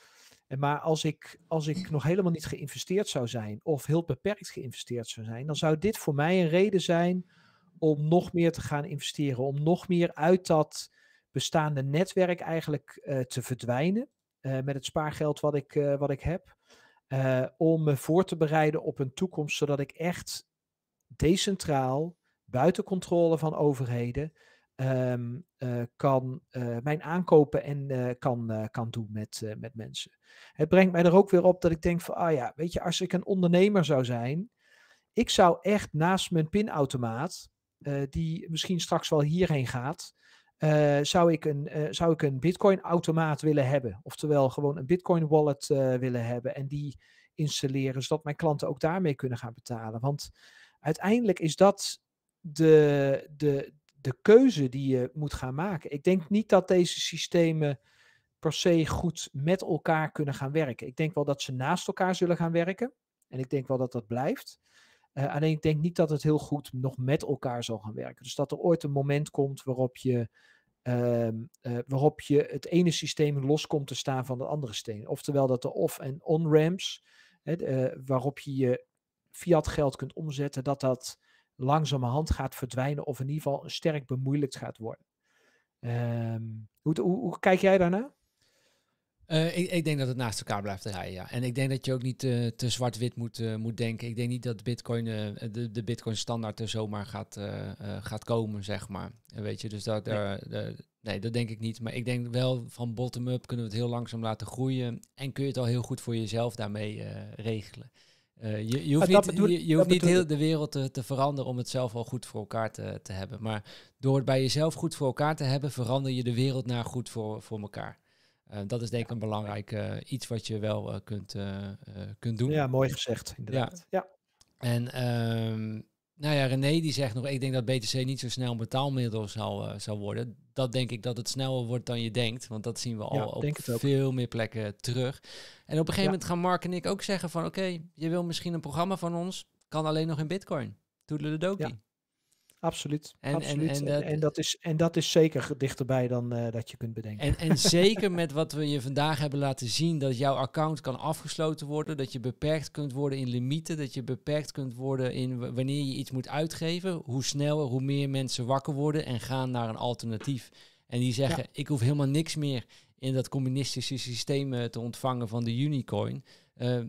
maar als ik, als ik nog helemaal niet geïnvesteerd zou zijn, of heel beperkt geïnvesteerd zou zijn, dan zou dit voor mij een reden zijn om nog meer te gaan investeren, om nog meer uit dat bestaande netwerk eigenlijk eh, te verdwijnen eh, met het spaargeld wat ik, eh, wat ik heb. om me voor te bereiden op een toekomst, zodat ik echt decentraal, buiten controle van overheden, Ehm, eh, kan, eh, mijn aankopen en eh, kan, kan doen met, met mensen. Het brengt mij er ook weer op dat ik denk van, ah ja, weet je, als ik een ondernemer zou zijn, ik zou echt naast mijn pinautomaat, die misschien straks wel hierheen gaat, zou, ik een, zou ik een Bitcoin automaat willen hebben. Oftewel gewoon een Bitcoin wallet willen hebben en die installeren, zodat mijn klanten ook daarmee kunnen gaan betalen. Want uiteindelijk is dat de, de, de keuze die je moet gaan maken. Ik denk niet dat deze systemen per se goed met elkaar kunnen gaan werken. Ik denk wel dat ze naast elkaar zullen gaan werken. En ik denk wel dat dat blijft. Eh, alleen ik denk niet dat het heel goed nog met elkaar zal gaan werken. Dus dat er ooit een moment komt waarop je, ehm, eh, waarop je het ene systeem los komt te staan van het andere Of Oftewel dat de off- en on-ramps, eh, waarop je je fiat geld kunt omzetten, dat dat langzamerhand gaat verdwijnen of in ieder geval sterk bemoeilijkt gaat worden. Ehm, hoe, hoe, kijk jij daarna? Eh, ik, ik, denk dat het naast elkaar blijft rijden, ja. En ik denk dat je ook niet eh, te zwart-wit moet, eh, moet denken. Ik denk niet dat Bitcoin, de, de Bitcoin-standaard er zomaar gaat, gaat komen, zeg maar. weet je, dus dat, nee. nee. dat denk ik niet. Maar ik denk wel van bottom-up kunnen we het heel langzaam laten groeien. En kun je het al heel goed voor jezelf daarmee regelen. Eh, je, hoeft niet, je, hoeft niet heel de wereld te, te, veranderen om het zelf al goed voor elkaar te, te, hebben. Maar door het bij jezelf goed voor elkaar te hebben, verander je de wereld naar goed voor, voor elkaar. Eh, dat is denk ik een belangrijk eh, iets wat je wel kunt, kunt doen. Ja, mooi gezegd, inderdaad. Ja. ja. En ehm. Nou ja, René die zegt nog, ik denk dat BTC niet zo snel een betaalmiddel zal, eh, zal worden. Dat denk ik dat het sneller wordt dan je denkt. Want dat zien we al op veel meer plekken terug. En op een gegeven moment gaan Mark en ik ook zeggen van oké, je wil misschien een programma van ons, kan alleen nog in bitcoin. de Ja absoluut. En, En, en, dat, is, en dat is zeker dichterbij dan eh, dat je kunt bedenken. En, en zeker met wat we je vandaag hebben laten zien, dat jouw account kan afgesloten worden, dat je beperkt kunt worden in limieten, dat je beperkt kunt worden in wanneer je iets moet uitgeven. Hoe sneller, hoe meer mensen wakker worden en gaan naar een alternatief. En die zeggen, ik hoef helemaal niks meer in dat communistische systeem eh, te ontvangen van de Unicoin. Uh,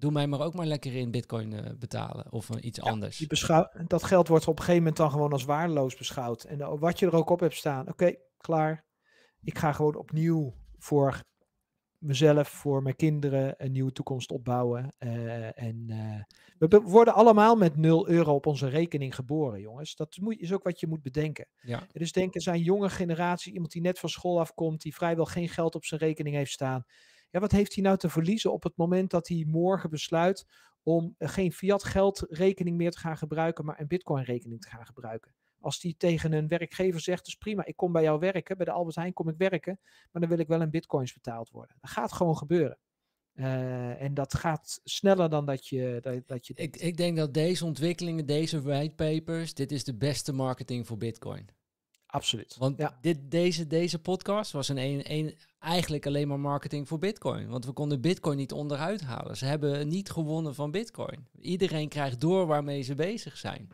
doe mij maar ook maar lekker in bitcoin eh, betalen of eh, iets anders. Die beschouw dat geld wordt op een gegeven moment dan gewoon als waardeloos beschouwd. En eh, wat je er ook op hebt staan, oké, klaar. Ik ga gewoon opnieuw voor mezelf, voor mijn kinderen een nieuwe toekomst opbouwen. en we worden allemaal met 0 euro op onze rekening geboren, jongens. Dat is ook wat je moet bedenken. Ja. Dus denken zijn jonge generatie, iemand die net van school afkomt, die vrijwel geen geld op zijn rekening heeft staan ja, wat heeft hij nou te verliezen op het moment dat hij morgen besluit om eh, geen fiat geld rekening meer te gaan gebruiken, maar een bitcoin rekening te gaan gebruiken? Als die tegen een werkgever zegt, dus prima, ik kom bij jou werken, bij de Albert Heijn kom ik werken, maar dan wil ik wel in bitcoins betaald worden. Dat gaat gewoon gebeuren. Eh, en dat gaat sneller dan dat je, dat, dat je Ik, ik denk dat deze ontwikkelingen, deze whitepapers, dit is de beste marketing voor bitcoin. Absoluut. Want dit, deze, deze podcast was een, een, eigenlijk alleen maar marketing voor Bitcoin. Want we konden Bitcoin niet onderuit halen. Ze hebben niet gewonnen van Bitcoin. Iedereen krijgt door waarmee ze bezig zijn.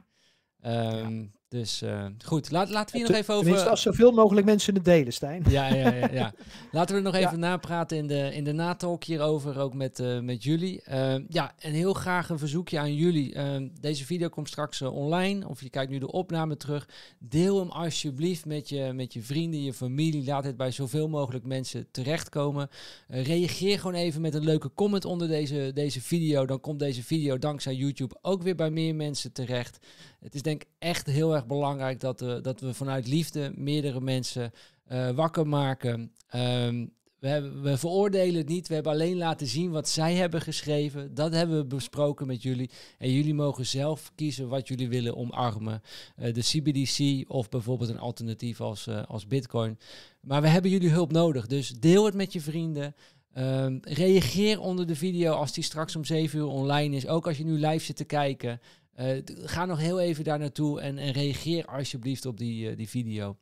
Um, dus eh, goed, laten we hier nog even over. Als zoveel mogelijk mensen het delen, Stijn. Ja, ja, ja. ja. laten we er nog even napraten in de, in de natalk hierover, ook met, eh, met jullie. Eh, ja, en heel graag een verzoekje aan jullie. Ehm, deze video komt straks online, of je kijkt nu de opname terug. Deel hem alsjeblieft met je, met je vrienden, je familie. Laat het bij zoveel mogelijk mensen terechtkomen. reageer gewoon even met een leuke comment onder deze, deze video. Dan komt deze video dankzij YouTube ook weer bij meer mensen terecht. Het is denk ik echt heel erg belangrijk dat we, dat we vanuit liefde meerdere mensen eh, wakker maken. Ehm, we, hebben, we, veroordelen het niet. We hebben alleen laten zien wat zij hebben geschreven. Dat hebben we besproken met jullie. En jullie mogen zelf kiezen wat jullie willen omarmen. Eh, de CBDC of bijvoorbeeld een alternatief als, eh, als Bitcoin. Maar we hebben jullie hulp nodig. Dus deel het met je vrienden. Ehm, reageer onder de video als die straks om 7 uur online is. Ook als je nu live zit te kijken. Eh, ga nog heel even daar naartoe en, en reageer alsjeblieft op die, eh, die video.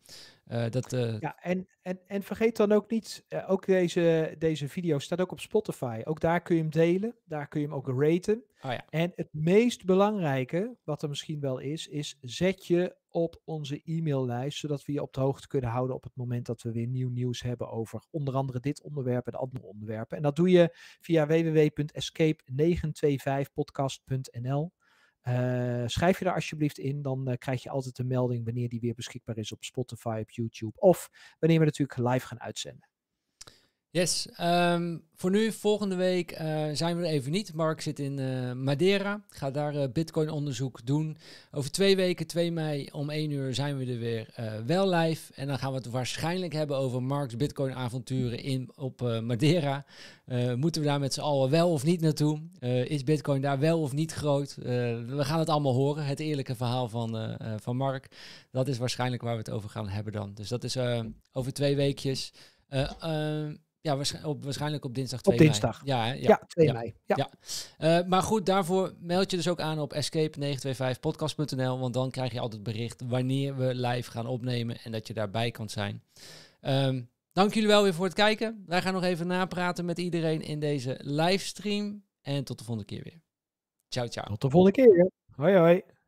Eh, dat, Ja, en, en, en vergeet dan ook niet, ook deze, deze video staat ook op Spotify. Ook daar kun je hem delen, daar kun je hem ook raten. Oh ja. En het meest belangrijke, wat er misschien wel is, is zet je op onze e-maillijst, zodat we je op de hoogte kunnen houden op het moment dat we weer nieuw nieuws hebben over onder andere dit onderwerp en andere onderwerpen. En dat doe je via www.escape925podcast.nl. Eh, schrijf je daar alsjeblieft in, dan eh, krijg je altijd een melding wanneer die weer beschikbaar is op Spotify, op YouTube of wanneer we natuurlijk live gaan uitzenden. Yes, ehm, voor nu, volgende week eh, zijn we er even niet. Mark zit in eh, Madeira, gaat daar uh, bitcoin onderzoek doen. Over twee weken, 2 mei om 1 uur zijn we er weer wel live. En dan gaan we het waarschijnlijk hebben over Mark's bitcoin avonturen in, op Madeira. moeten we daar met z'n allen wel of niet naartoe? is bitcoin daar wel of niet groot? we gaan het allemaal horen, het eerlijke verhaal van, van Mark. Dat is waarschijnlijk waar we het over gaan hebben dan. Dus dat is over twee weekjes. Uh, ja, waarschijnlijk op, waarschijnlijk op dinsdag 2 op dinsdag. mei. Ja, ja, ja, 2 ja. mei. Ja. maar goed, daarvoor meld je dus ook aan op escape925podcast.nl, want dan krijg je altijd bericht wanneer we live gaan opnemen en dat je daarbij kan zijn. Ehm, dank jullie wel weer voor het kijken. Wij gaan nog even napraten met iedereen in deze livestream. En tot de volgende keer weer. Ciao, ciao. Tot de volgende keer. Hoi, hoi.